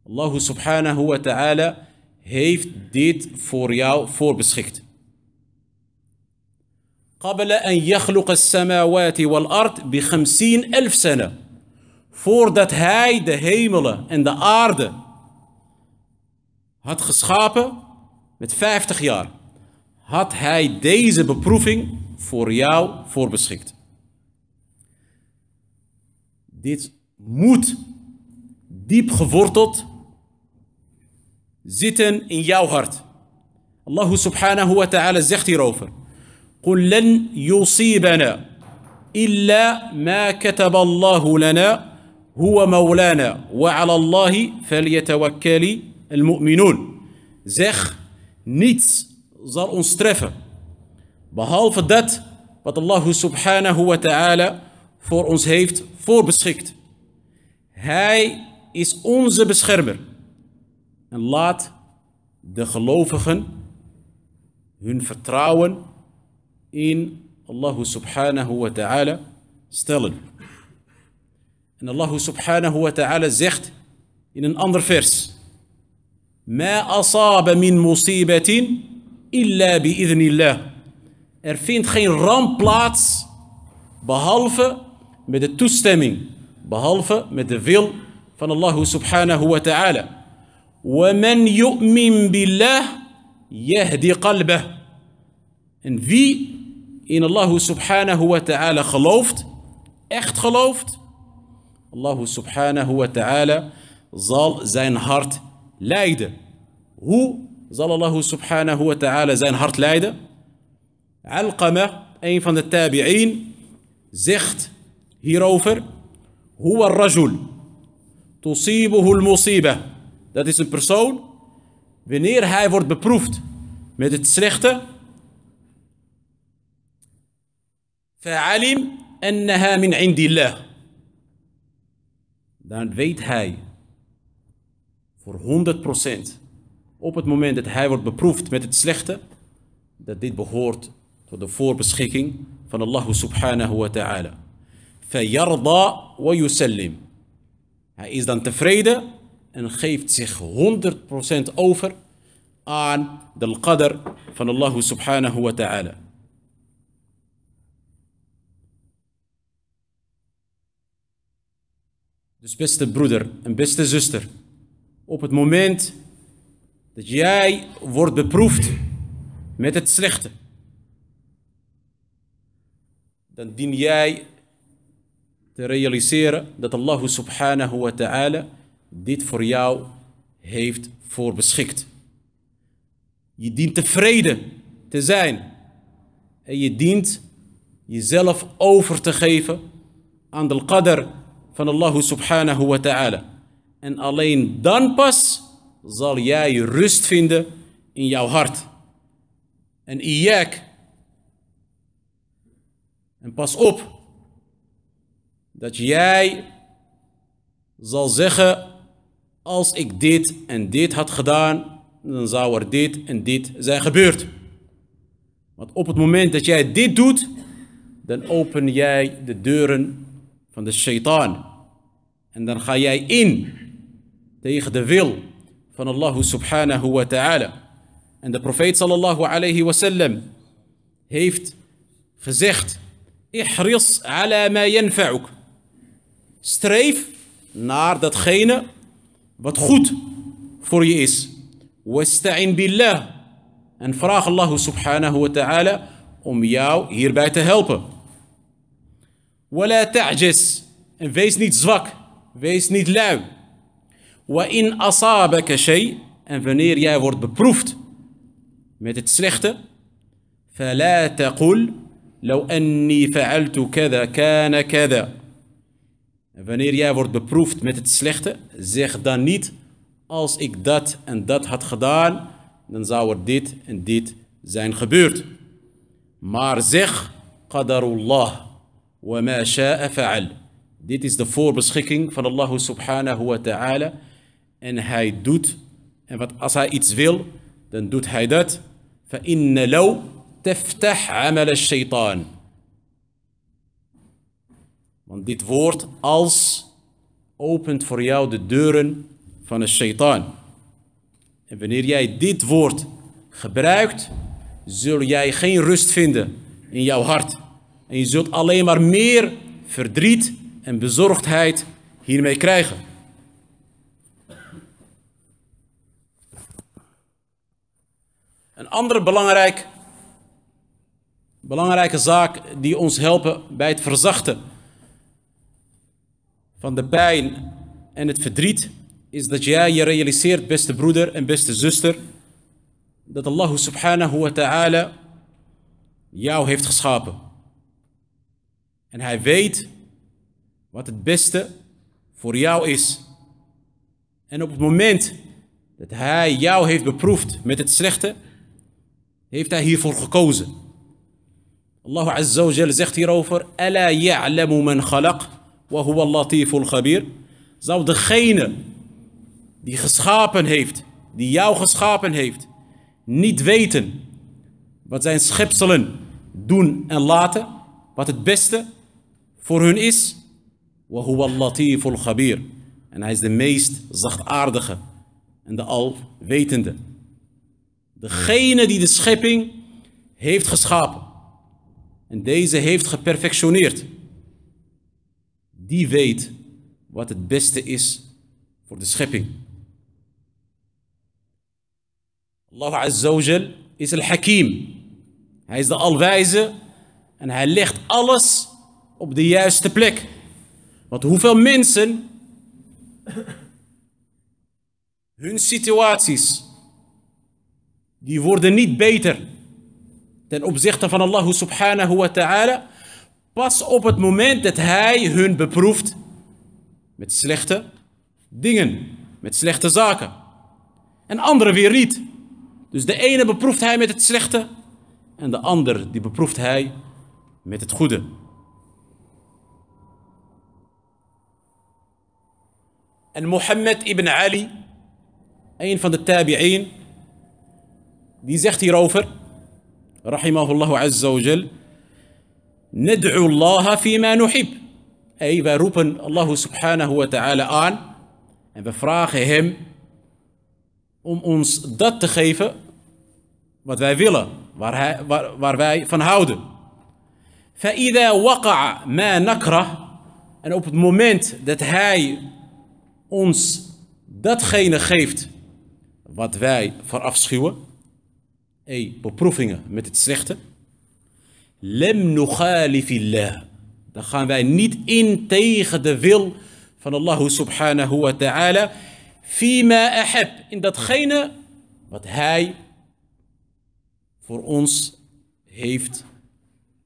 Allah subhanahu wa ta'ala heeft dit voor jou voorbeschikt. قبل أن يخلق السماوات والأرض بخمسين ألف سنة voordat hij de hemelen en de aarde had geschapen met 50 jaar had hij deze beproeving voor jou voorbeschikt. Dit moet diep geworteld zitten in jouw hart. Allah subhanahu wa ta'ala zegt hierover. قُلْ لَنْ يُصِيبَنَا إِلَّا مَا كَتَبَ اللَّهُ لَنَا هُوَ مَوْلَانَا وَعَلَى اللَّهِ فَلْيَتَوَكَّلِ الْمُؤْمِنُونَ Zeg, niets zal ons treffen. Behalve dat wat Allah subhanahu wa ta'ala voor ons heeft voorbeschikt. Hij is onze beschermer. En laat de gelovigen hun vertrouwen in Allah subhanahu wa ta'ala stellen. En Allah subhanahu wa ta'ala zegt in een ander vers: Ma asaba min musibatin إلا بإذن الله Er vindt geen ramp plaats behalve met de toestemming, behalve met de wil van Allah subhanahu wa ta'ala. وَمَنْ يُؤْمِنْ بِاللَّهِ يَهْدِي قَلْبَهُ En wie in Allah subhanahu wa ta'ala gelooft, echt gelooft, Allah subhanahu wa ta'ala zal zijn hart leiden. Hoe? zal Allah subhanahu wa ta'ala zijn hart leiden. Alqama, een van de tabi'een, zegt hierover, Huwa rajul, tusibuhu musiba. Dat is een persoon, wanneer hij wordt beproefd met het slechte, fa'alim annaha min indillah. Dan weet hij voor 100 op het moment dat hij wordt beproefd met het slechte, dat dit behoort tot de voorbeschikking van Allah subhanahu wa ta'ala. Fayarda wa yusallim. Hij is dan tevreden en geeft zich 100% over aan de qadr van Allah subhanahu wa ta'ala. Dus beste broeder en beste zuster, op het moment dat jij wordt beproefd met het slechte. Dan dien jij te realiseren dat Allah subhanahu wa ta'ala dit voor jou heeft voorbeschikt. Je dient tevreden te zijn. En je dient jezelf over te geven aan de qadr van Allah subhanahu wa ta'ala. En alleen dan pas zal jij rust vinden in jouw hart. En ijak. En pas op dat jij zal zeggen, als ik dit en dit had gedaan, dan zou er dit en dit zijn gebeurd. Want op het moment dat jij dit doet, dan open jij de deuren van de shaitaan. En dan ga jij in tegen de wil from Allah subhanahu wa ta'ala. En de profeet sallallahu alayhi wa sallam heeft gezegd, Ihris ala ma yanfa'uk. Streef naar datgene wat goed voor je is. Wasta'in billah. En vraag Allah subhanahu wa ta'ala om jou hierbij te helpen. Wala ta'jis. En wees niet zwak. Wees niet lui. En wanneer jij wordt beproefd met het slechte. En wanneer jij wordt beproefd met het slechte, zeg dan niet, als ik dat en dat had gedaan, dan zou er dit en dit zijn gebeurd. Maar zeg, qadarullah, Dit is de voorbeschikking van Allah subhanahu wa ta'ala en hij doet. En wat, als hij iets wil, dan doet hij dat. فَإِنَّ لَوْ تَفْتَحْ عَمَلَ الشيطان. Want dit woord als opent voor jou de deuren van een Shaitaan. En wanneer jij dit woord gebruikt, zul jij geen rust vinden in jouw hart. En je zult alleen maar meer verdriet en bezorgdheid hiermee krijgen. Een andere belangrijk, belangrijke zaak die ons helpen bij het verzachten van de pijn en het verdriet, is dat jij je realiseert, beste broeder en beste zuster, dat Allah subhanahu wa ta'ala jou heeft geschapen. En hij weet wat het beste voor jou is. En op het moment dat hij jou heeft beproefd met het slechte, heeft hij hiervoor gekozen? Allah Azza wa Jal zegt hierover: Ala ya'lamu man khalaq wa huwa latiful khabir. Zou degene die geschapen heeft, die jou geschapen heeft, niet weten wat zijn schepselen doen en laten, wat het beste voor hun is? Wa huwa latiful khabir. En hij is de meest zachtaardige en de alwetende. Degene die de schepping heeft geschapen. En deze heeft geperfectioneerd. Die weet wat het beste is voor de schepping. Allah Azzawajal is al-Hakim. Hij is de alwijze en hij legt alles op de juiste plek. Want hoeveel mensen hun situaties die worden niet beter ten opzichte van Allah subhanahu wa ta'ala. Pas op het moment dat Hij hun beproeft met slechte dingen, met slechte zaken. En anderen weer niet. Dus de ene beproeft Hij met het slechte en de ander die beproeft Hij met het goede. En Mohammed ibn Ali, een van de tabieen. Die zegt hierover, rahimahullah azza wa jal, Nad'u Allah wij roepen Allah subhanahu wa ta'ala aan en we vragen hem om ons dat te geven wat wij willen, waar, wij van houden. En op het moment dat hij ons datgene geeft wat wij verafschuwen, ey, beproevingen met het slechte. Lem nukhalifillah. Dan gaan wij niet in tegen de wil van Allah subhanahu wa ta'ala. Fima ahab. In datgene wat hij voor ons heeft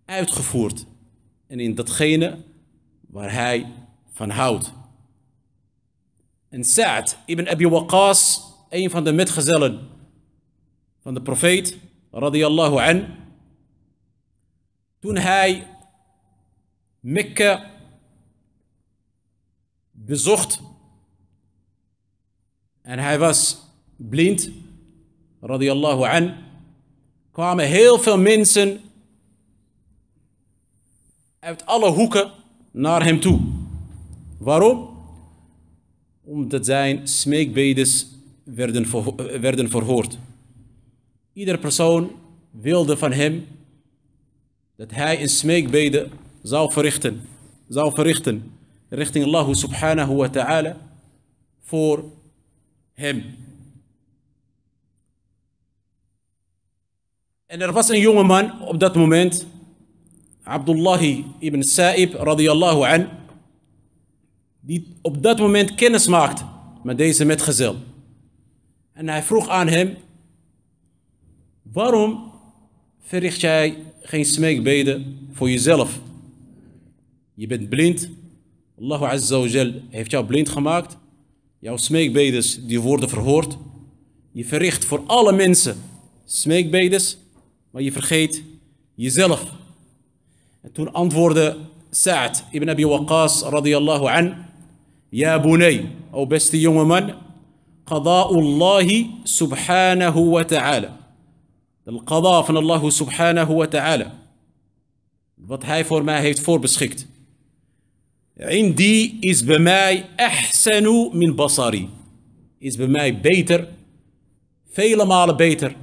uitgevoerd. En in datgene waar hij van houdt. En Sa'd ibn Abi Waqas, een van de metgezellen van de profeet, radiyallahu an, toen hij Mekka bezocht en hij was blind, radiyallahu an, kwamen heel veel mensen uit alle hoeken naar hem toe. Waarom? Omdat zijn smeekbedes werden, werden verhoord. Ieder persoon wilde van hem dat hij een smeekbede zou verrichten, zou verrichten richting Allah subhanahu wa ta'ala voor hem. En er was een jonge man op dat moment, Abdullah ibn Sa'ib radiyallahu an, die op dat moment kennis maakte met deze metgezel. En hij vroeg aan hem, Waarom verricht jij geen smeekbeden voor jezelf? Je bent blind. Allah Azza wa Jal heeft jou blind gemaakt. Jouw smeekbedes die worden verhoord. Je verricht voor alle mensen smeekbedes, maar je vergeet jezelf. En toen antwoordde Sa'd ibn Abi Waqas radiyallahu an, Ja bunay, o beste jongeman, qada'ullahi subhanahu wa ta'ala. de qada van Allah subhanahu wa ta'ala. Wat hij voor mij heeft voorbeschikt. Indi is bij mij min basari. Is bij mij beter, vele malen beter,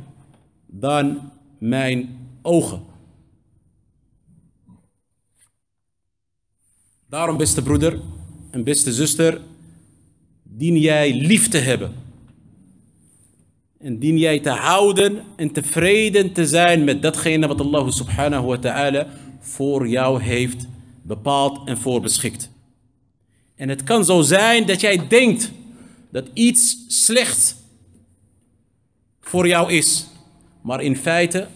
dan mijn ogen. Daarom, beste broeder en beste zuster, dien jij lief te hebben Indien jij te houden en tevreden te zijn met datgene wat Allah subhanahu wa ta'ala voor jou heeft bepaald en voorbeschikt. En het kan zo zijn dat jij denkt dat iets slechts voor jou is. Maar in feite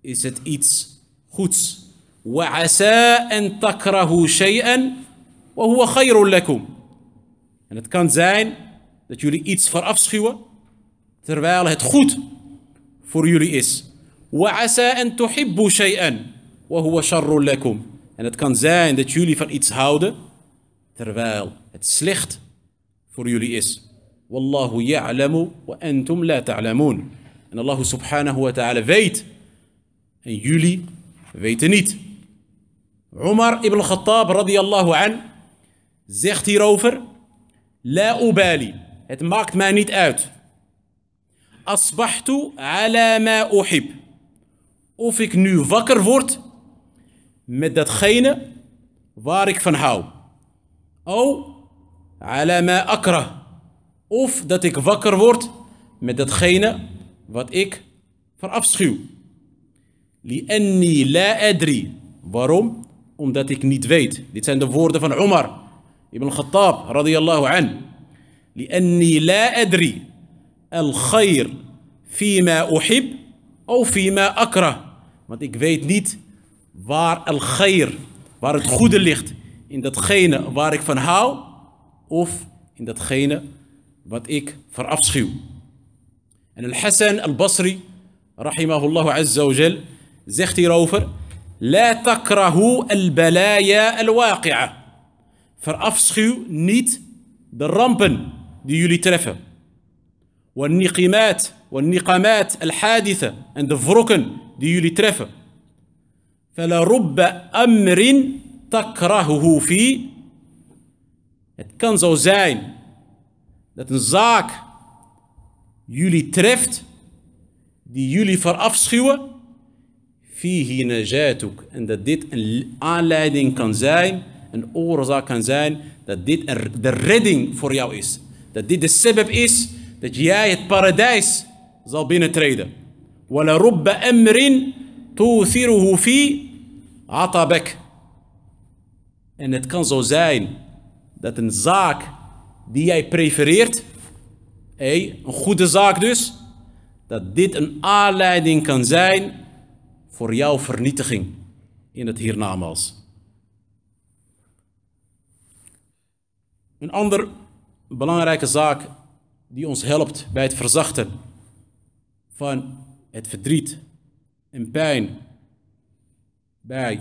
is het iets goeds. en takrahu shay'an wa huwa khayru lakum. En het kan zijn dat jullie iets verafschuwen terwijl het goed voor jullie is. وَعَسَىٰ أَن شَيْئًا وَهُوَ En het kan zijn dat jullie van iets houden, terwijl het slecht voor jullie is. Wallahu ya'lamu wa antum la En Allah subhanahu wa ta'ala weet. En jullie weten niet. Umar ibn Khattab radiyallahu an zegt hierover. La Het maakt mij niet uit. Asbahtu ala ma uhib. Of ik nu wakker word met datgene waar ik van hou. Of ala ma akrah. Of dat ik wakker word met datgene wat ik verafschuw. Li'anni la adri. Waarom? Omdat ik niet weet. Dit zijn de woorden van Omar ibn Khattab radiyallahu an. Li'anni la adri. الخير فيما أحب أو فيما أكره want ik weet niet waar al khair, waar het goede ligt in datgene waar ik van hou of in datgene wat ik verafschuw en al-Hassan al-Basri rahimahullah azza wa jal zegt hierover لا تكرهوا البلايا الواقعة verafschuw niet de rampen die jullie treffen والنقمات والنقمات الحادثة en de wrokken die jullie treffen فلرب أمر تكرهه في Het kan zo zijn dat een zaak jullie treft die jullie verafschuwen fihi en dat dit een aanleiding kan zijn een oorzaak kan zijn dat dit de redding voor jou is dat dit de sebab is dat jij het paradijs zal binnentreden. وَلَرُبَّ أَمْرٍ تُوثِرُهُ fi عَطَبَكَ En het kan zo zijn dat een zaak die jij prefereert, hey, een goede zaak dus, dat dit een aanleiding kan zijn voor jouw vernietiging in het hiernamaals. Een ander belangrijke zaak die ons helpt bij het verzachten van het verdriet en pijn bij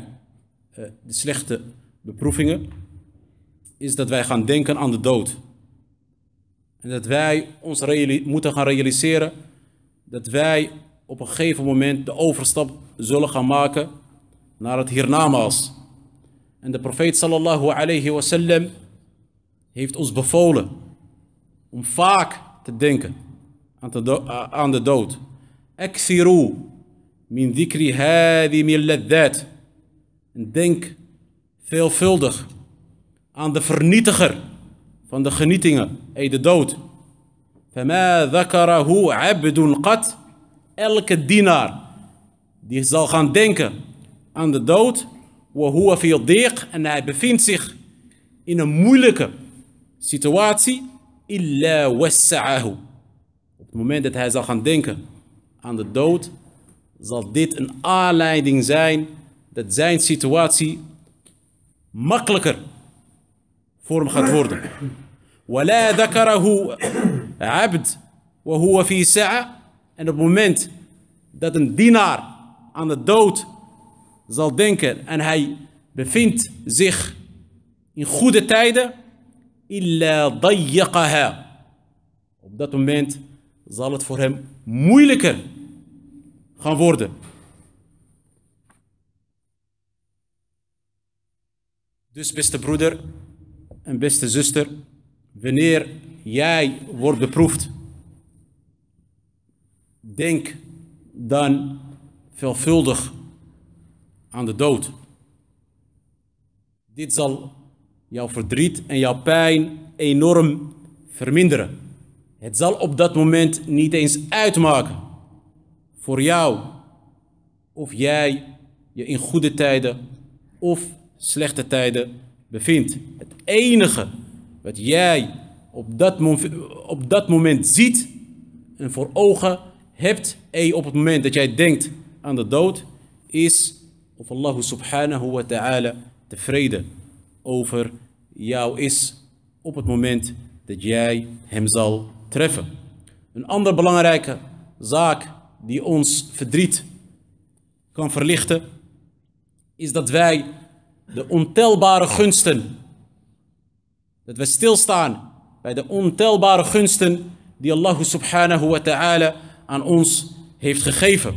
eh, de slechte beproevingen, is dat wij gaan denken aan de dood. En dat wij ons moeten gaan realiseren dat wij op een gegeven moment de overstap zullen gaan maken naar het hiernamaals. En de profeet sallallahu alayhi wasallam heeft ons bevolen om vaak te denken aan de, aan de dood. Exiru, min dhikri hadi milladdat. En denk veelvuldig aan de vernietiger van de genietingen, ey de dood. Fama abdun qat. Elke dienaar die zal gaan denken aan de dood. Hoe fi dhiq. En hij bevindt zich in een moeilijke situatie. Illa wassa'ahu. Op het moment dat hij zal gaan denken aan de dood, zal dit een aanleiding zijn dat zijn situatie makkelijker voor hem gaat worden. dakarahu abd wa huwa fi saa. en op het moment dat een dienaar aan de dood zal denken en hij bevindt zich in goede tijden illa Op dat moment zal het voor hem moeilijker gaan worden. Dus beste broeder en beste zuster, wanneer jij wordt beproefd, denk dan veelvuldig aan de dood. Dit zal jouw verdriet en jouw pijn enorm verminderen. Het zal op dat moment niet eens uitmaken voor jou of jij je in goede tijden of slechte tijden bevindt. Het enige wat jij op dat, op dat moment ziet en voor ogen hebt en eh, op het moment dat jij denkt aan de dood, is of Allah subhanahu wa ta'ala tevreden over jou is op het moment dat jij hem zal treffen. Een andere belangrijke zaak die ons verdriet kan verlichten, is dat wij de ontelbare gunsten, dat wij stilstaan bij de ontelbare gunsten die Allah subhanahu wa ta'ala aan ons heeft gegeven.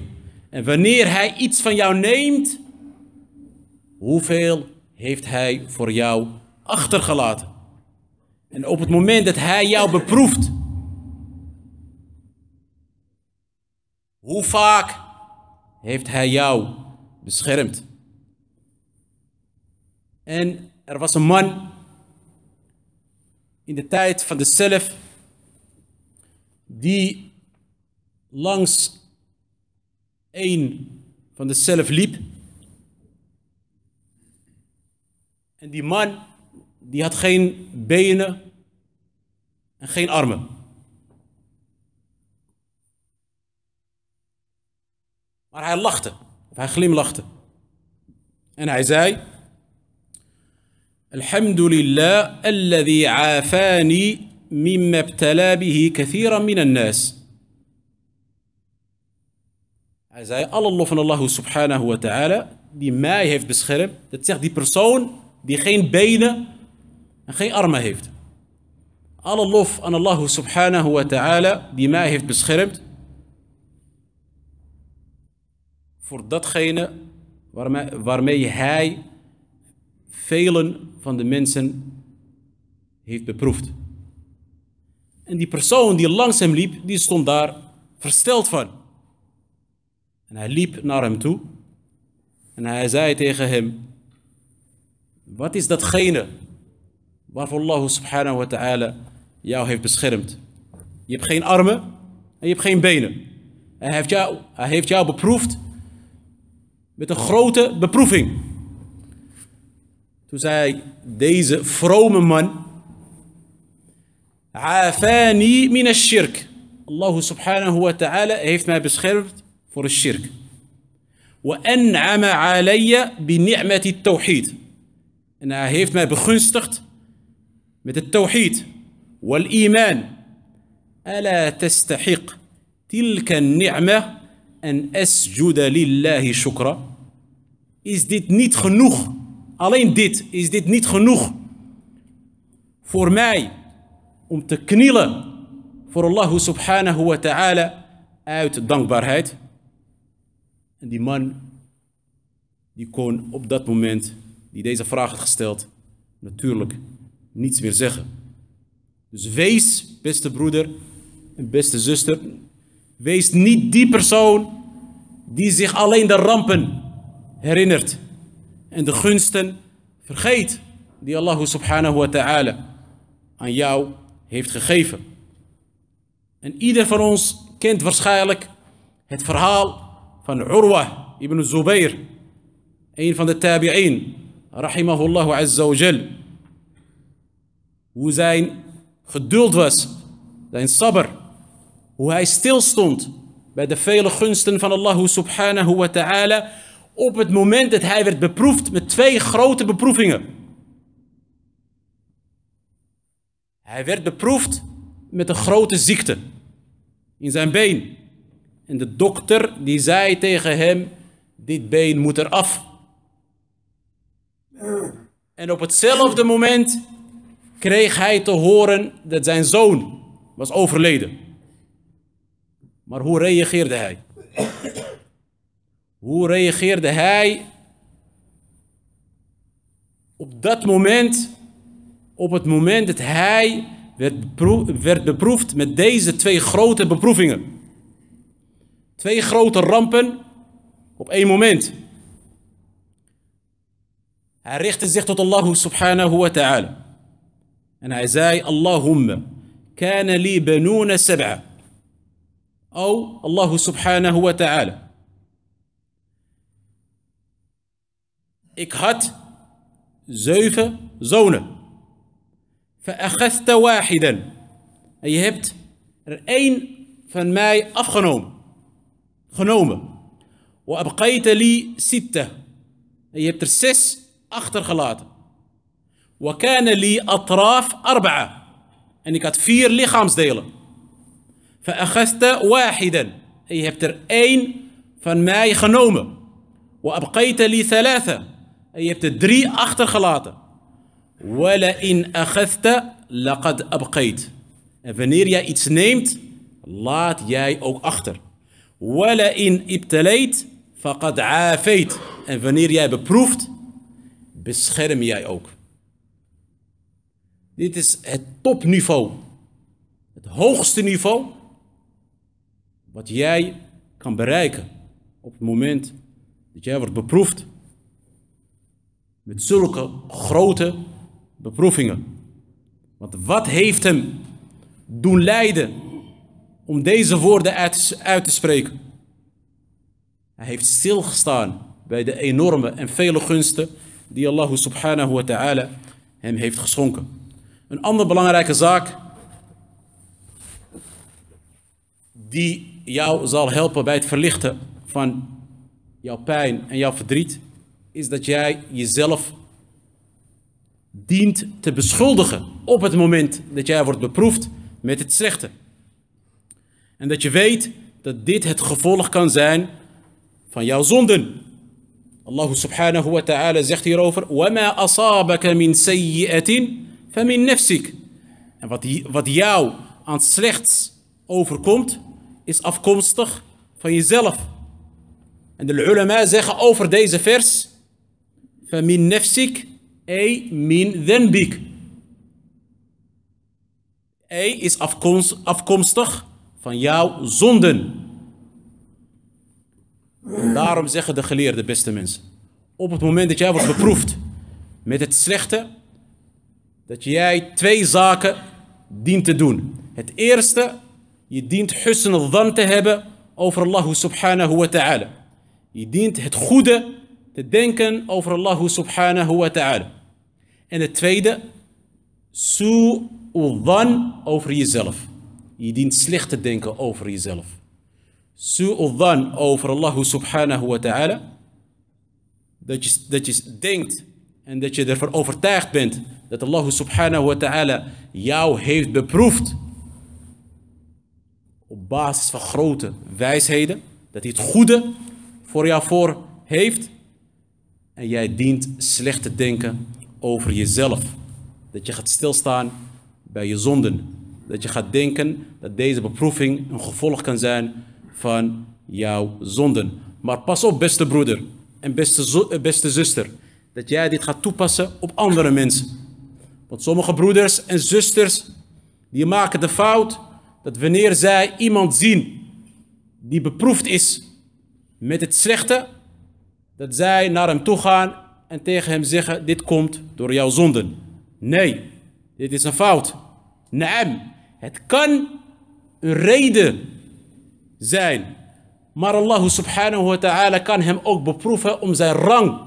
En wanneer Hij iets van jou neemt, hoeveel heeft hij voor jou achtergelaten. En op het moment dat hij jou beproeft, hoe vaak heeft hij jou beschermd? En er was een man in de tijd van de zelf die langs een van de zelf liep En die man, die had geen benen en geen armen. Maar hij lachte, of hij glimlachte. En hij zei: Alhamdulillah, alladhi afani mimma ibtala bihi kathiran minan nas. Hij zei, alle lof van Allah subhanahu wa ta'ala, die mij heeft beschermd. Dat zegt die persoon die geen benen en geen armen heeft. Alle lof aan Allah subhanahu wa ta'ala die mij heeft beschermd voor datgene waarmee, waarmee hij velen van de mensen heeft beproefd. En die persoon die langs hem liep, die stond daar versteld van. En hij liep naar hem toe en hij zei tegen hem, wat is datgene waarvoor Allah subhanahu wa ta'ala jou heeft beschermd? Je hebt geen armen en je hebt geen benen. Hij heeft jou, hij heeft jou beproefd met een grote beproeving. Toen zei deze vrome man, Afani min shirk. Allah subhanahu wa ta'ala heeft mij beschermd voor de shirk. وأنعم علي بنعمة tawhid. En hij heeft mij begunstigd met het tawhid wal iman. Ala tastahiq tilka ni'ma en asjuda lillahi shukra. Is dit niet genoeg? Alleen dit, is dit niet genoeg voor mij om te knielen voor Allah subhanahu wa ta'ala uit dankbaarheid? En die man, die kon op dat moment die deze vraag gesteld, natuurlijk niets meer zeggen. Dus wees, beste broeder en beste zuster, wees niet die persoon die zich alleen de rampen herinnert en de gunsten vergeet die Allah subhanahu wa ta'ala aan jou heeft gegeven. En ieder van ons kent waarschijnlijk het verhaal van Urwa ibn Zubair, een van de tabi'in, rahimahu azza wa Hoe zijn geduld was, zijn sabr, hoe hij stilstond bij de vele gunsten van Allah subhanahu wa ta'ala op het moment dat hij werd beproefd met twee grote beproevingen. Hij werd beproefd met een grote ziekte in zijn been. En de dokter die zei tegen hem, dit been moet eraf. En op hetzelfde moment kreeg hij te horen dat zijn zoon was overleden. Maar hoe reageerde hij? Hoe reageerde hij op dat moment, op het moment dat hij werd, beproefd, werd beproefd met deze twee grote beproevingen? Twee grote rampen op één moment. هالريخت الزيخت الله سبحانه وتعالى أنا عزاي اللهم كان لي بنون سبعة أو الله سبحانه وتعالى إكهت زيفة زونة فأخذت واحدا. أي هبت رأين er één van mij وأبقيت لي ستة. أي هبت رسس achtergelaten. وَكَانَ لِي أَطْرَافْ أَرْبَعَةً En ik had vier lichaamsdelen. فَأَخَسْتَ وَاحِدًا En je hebt er één van mij genomen. وَأَبْقَيْتَ لِي ثَلَاثًا En je hebt er drie achtergelaten. وَلَئِنْ أَخَذْتَ لَقَدْ En wanneer jij iets neemt, laat jij ook achter. وَلَئِنْ ابْتَلَيْتَ فَقَدْ En wanneer jij beproeft, bescherm jij ook. Dit is het topniveau, het hoogste niveau wat jij kan bereiken op het moment dat jij wordt beproefd met zulke grote beproevingen. Want wat heeft hem doen lijden om deze woorden uit, uit te spreken? Hij heeft stilgestaan bij de enorme en vele gunsten die Allah subhanahu wa ta'ala hem heeft geschonken. Een andere belangrijke zaak die jou zal helpen bij het verlichten van jouw pijn en jouw verdriet, is dat jij jezelf dient te beschuldigen op het moment dat jij wordt beproefd met het slechte. En dat je weet dat dit het gevolg kan zijn van jouw zonden. Allah subhanahu wa ta'ala zegt hierover: Wama asabaka min sayyi'atin famin nafsik. En wat, wat jou aan slechts overkomt, is afkomstig van jezelf. En de ulama zeggen over deze vers: Famin nafsik, ei min dhanbik. Ei is afkomstig van jouw zonden. En daarom zeggen de geleerden, beste mensen, op het moment dat jij wordt beproefd met het slechte, dat jij twee zaken dient te doen. Het eerste, je dient husn al te hebben over Allah subhanahu wa ta'ala. Je dient het goede te denken over Allah subhanahu wa ta'ala. En het tweede, dan over jezelf. Je dient slecht te denken over jezelf su'udhan over Allah subhanahu wa ta'ala. Dat je, dat je denkt en dat je ervan overtuigd bent dat Allah subhanahu wa ta'ala jou heeft beproefd. Op basis van grote wijsheden. Dat hij het goede voor jou voor heeft. En jij dient slecht te denken over jezelf. Dat je gaat stilstaan bij je zonden. Dat je gaat denken dat deze beproeving een gevolg kan zijn van jouw zonden. Maar pas op, beste broeder en beste, eh, beste zuster, dat jij dit gaat toepassen op andere mensen. Want sommige broeders en zusters, die maken de fout dat wanneer zij iemand zien die beproefd is met het slechte, dat zij naar hem toe gaan en tegen hem zeggen, dit komt door jouw zonden. Nee, dit is een fout. Naam, het kan een reden zijn. Maar Allah subhanahu wa ta'ala kan hem ook beproeven om zijn rang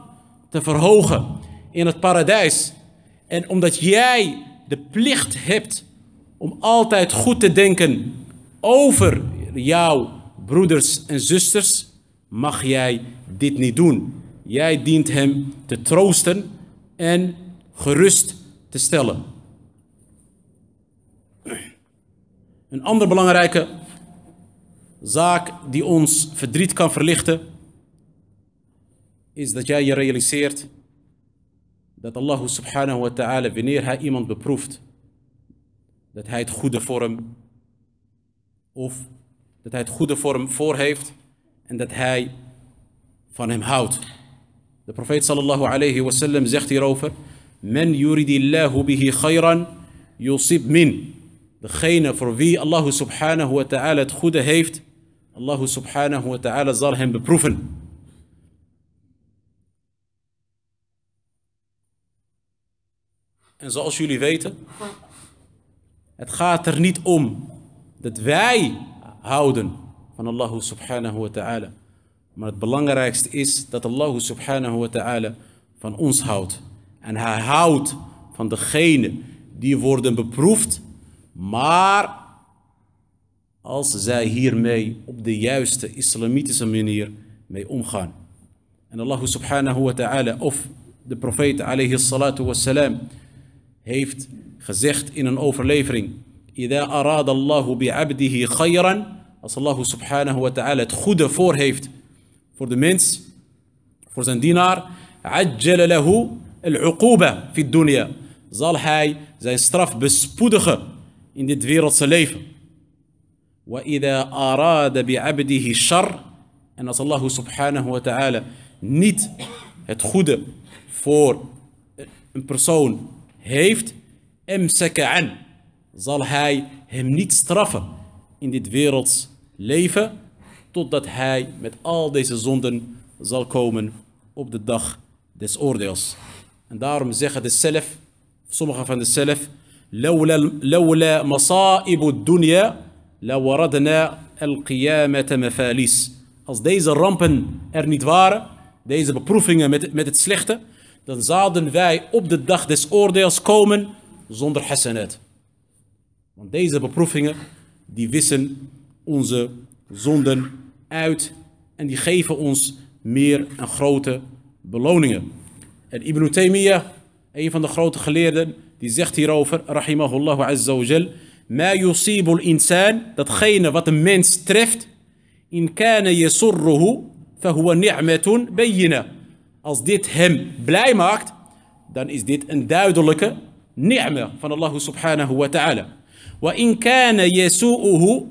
te verhogen in het paradijs. En omdat jij de plicht hebt om altijd goed te denken over jouw broeders en zusters, mag jij dit niet doen. Jij dient hem te troosten en gerust te stellen. Een ander belangrijke zaak die ons verdriet kan verlichten, is dat jij je realiseert dat Allah subhanahu wa ta'ala, wanneer hij iemand beproeft, dat hij het goede voor hem, of dat hij het goede voor hem voor heeft en dat hij van hem houdt. De profeet sallallahu alayhi wa zegt hierover, Men yuridillahu bihi khayran yusib min. Degene voor wie Allah subhanahu wa ta'ala het goede heeft, Allah subhanahu wa ta'ala zal hem beproeven. En zoals jullie weten, het gaat er niet om dat wij houden van Allah subhanahu wa ta'ala. Maar het belangrijkste is dat Allah subhanahu wa ta'ala van ons houdt. En hij houdt van degenen die worden beproefd, maar als zij hiermee op de juiste islamitische manier mee omgaan. En Allah subhanahu wa ta'ala of de profeet alayhi salatu wassalam heeft gezegd in een overlevering إذا أراد الله بعبده خيرا als Allah subhanahu wa ta'ala het goede voor heeft voor de mens voor zijn dienaar عجل له العقوبة في dunya", zal hij zijn straf bespoedigen in dit wereldse leven وإذا أراد بعبده الشر en als Allah subhanahu wa ta'ala niet het goede voor een persoon heeft, emsaka zal hij hem niet straffen in dit werelds leven, totdat hij met al deze zonden zal komen op de dag des oordeels. En daarom zeggen de zelf, sommigen van de self, لولا مصائب الدنيا als deze rampen er niet waren, deze beproevingen met, met het slechte, dan zouden wij op de dag des oordeels komen zonder hasanat. Want deze beproevingen, die wissen onze zonden uit en die geven ons meer en grote beloningen. En Ibn Taymiyyah, een van de grote geleerden, die zegt hierover, rahimahullah azza wa Ma yusibul insan, datgene wat een mens treft, in kana yasurruhu, fahuwa ni'matun bayyina. Als dit hem blij maakt, dan is dit een duidelijke ni'ma van Allah subhanahu wa ta'ala. Wa in kana yasu'uhu,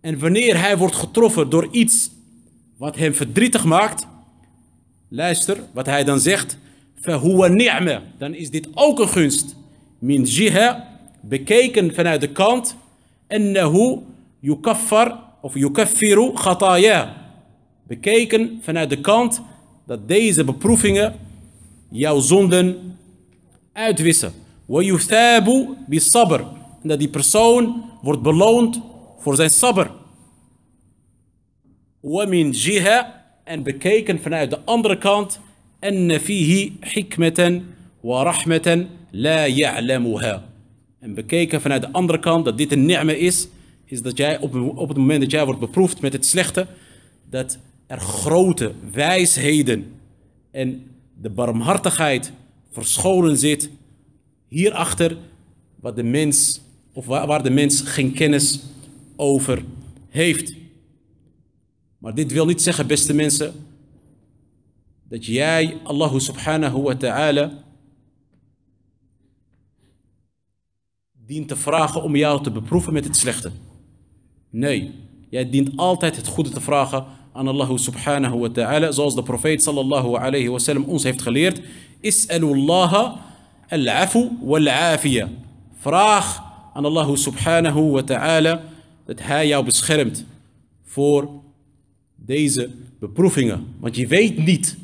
en wanneer hij wordt getroffen door iets wat hem verdrietig maakt, luister wat hij dan zegt, huwa ni'ma, dan is dit ook een gunst. Min jiha bekeken vanuit de kant ennehu yukaffar of yukaffiru khataya. Bekeken vanuit de kant dat deze beproevingen jouw zonden uitwissen. Wa yuthabu bi sabr. En dat die persoon wordt beloond voor zijn sabr. Wa min jiha. En bekeken vanuit de andere kant. En fihi hikmeten wa rahmeten la ya'lamuha. en bekeken vanuit de andere kant dat dit een ni'me is, is dat jij op, op het moment dat jij wordt beproefd met het slechte, dat er grote wijsheden en de barmhartigheid verscholen zit hierachter, wat de mens, of waar de mens geen kennis over heeft. Maar dit wil niet zeggen, beste mensen, dat jij Allah subhanahu wa ta'ala dient te vragen om jou te beproeven met het slechte. Nee, jij dient altijd het goede te vragen aan Allah subhanahu wa ta'ala. Zoals de profeet sallallahu alayhi wa sallam ons heeft geleerd. Is'alullaha al-afu wal-afiyah. Vraag aan Allah subhanahu wa ta'ala dat hij jou beschermt voor deze beproevingen. Want je weet niet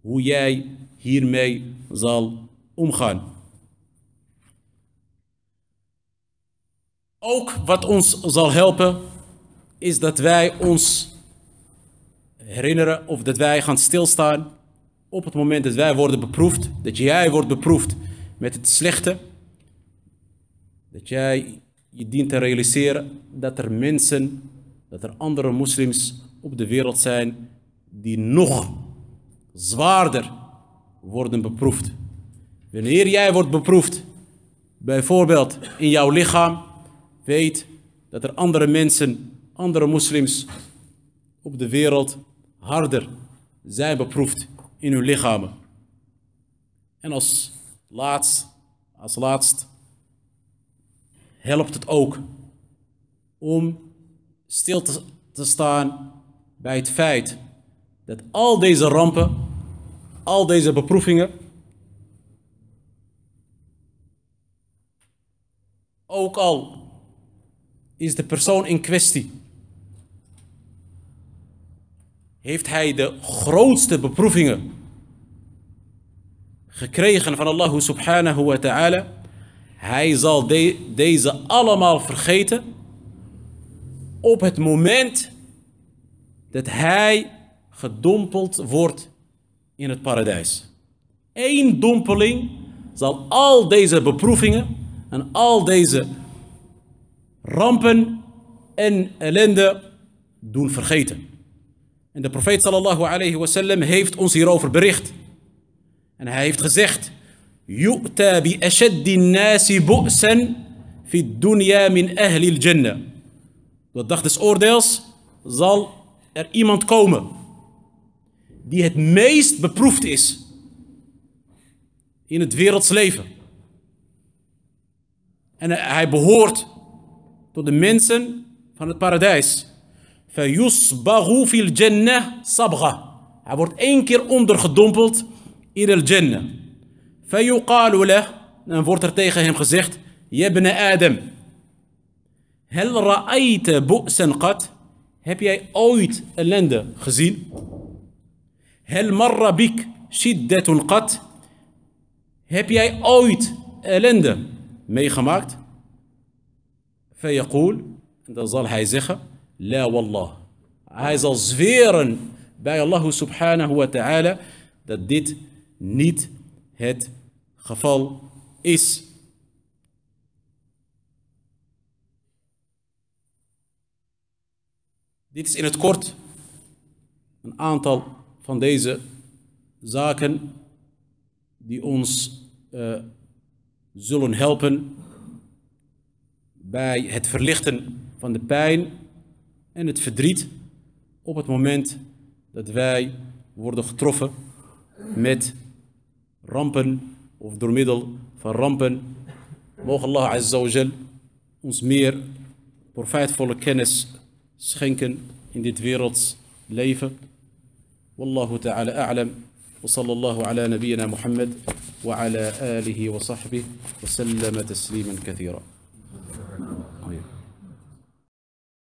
hoe jij hiermee zal omgaan. Ook wat ons zal helpen is dat wij ons herinneren of dat wij gaan stilstaan op het moment dat wij worden beproefd, dat jij wordt beproefd met het slechte, dat jij je dient te realiseren dat er mensen, dat er andere moslims op de wereld zijn die nog zwaarder worden beproefd. Wanneer jij wordt beproefd, bijvoorbeeld in jouw lichaam, Weet dat er andere mensen, andere moslims op de wereld harder zijn beproefd in hun lichamen. En als laatst, als laatst helpt het ook om stil te, te staan bij het feit dat al deze rampen, al deze beproevingen, ook al is de persoon in kwestie. Heeft hij de grootste beproevingen gekregen van Allah subhanahu wa ta'ala? Hij zal deze allemaal vergeten op het moment dat hij gedompeld wordt in het paradijs. Eén dompeling zal al deze beproevingen en al deze rampen en ellende doen vergeten. En de profeet sallallahu alayhi wasallam heeft ons hierover bericht. En hij heeft gezegd: "Yu'ta bi ashaddin nasi bu'san fi dunya min ahli al-jannah." dag des oordeels zal er iemand komen die het meest beproefd is in het werelds leven. En hij behoort tot de mensen van het paradijs. fil jannah sabgha. Hij wordt één keer ondergedompeld in al jannah. Fayuqalu lah. Dan wordt er tegen hem gezegd, Jebne Adam. Hel ra'ayte bu'san qat. Heb jij ooit ellende gezien? Hel marra bik shiddatun qat. Heb jij ooit ellende meegemaakt? en dan zal hij zeggen, La wallah. Hij zal zweren bij Allah subhanahu wa ta'ala dat dit niet het geval is. Dit is in het kort een aantal van deze zaken die ons eh, zullen helpen bij het verlichten van de pijn en het verdriet op het moment dat wij worden getroffen met rampen of door middel van rampen. Mogen Allah Azzawajal ons meer profijtvolle kennis schenken in dit werelds leven. Wallahu ta'ala a'lam. وصلى الله على نبينا محمد وعلى آله وصحبه وسلم تسليما كثيرا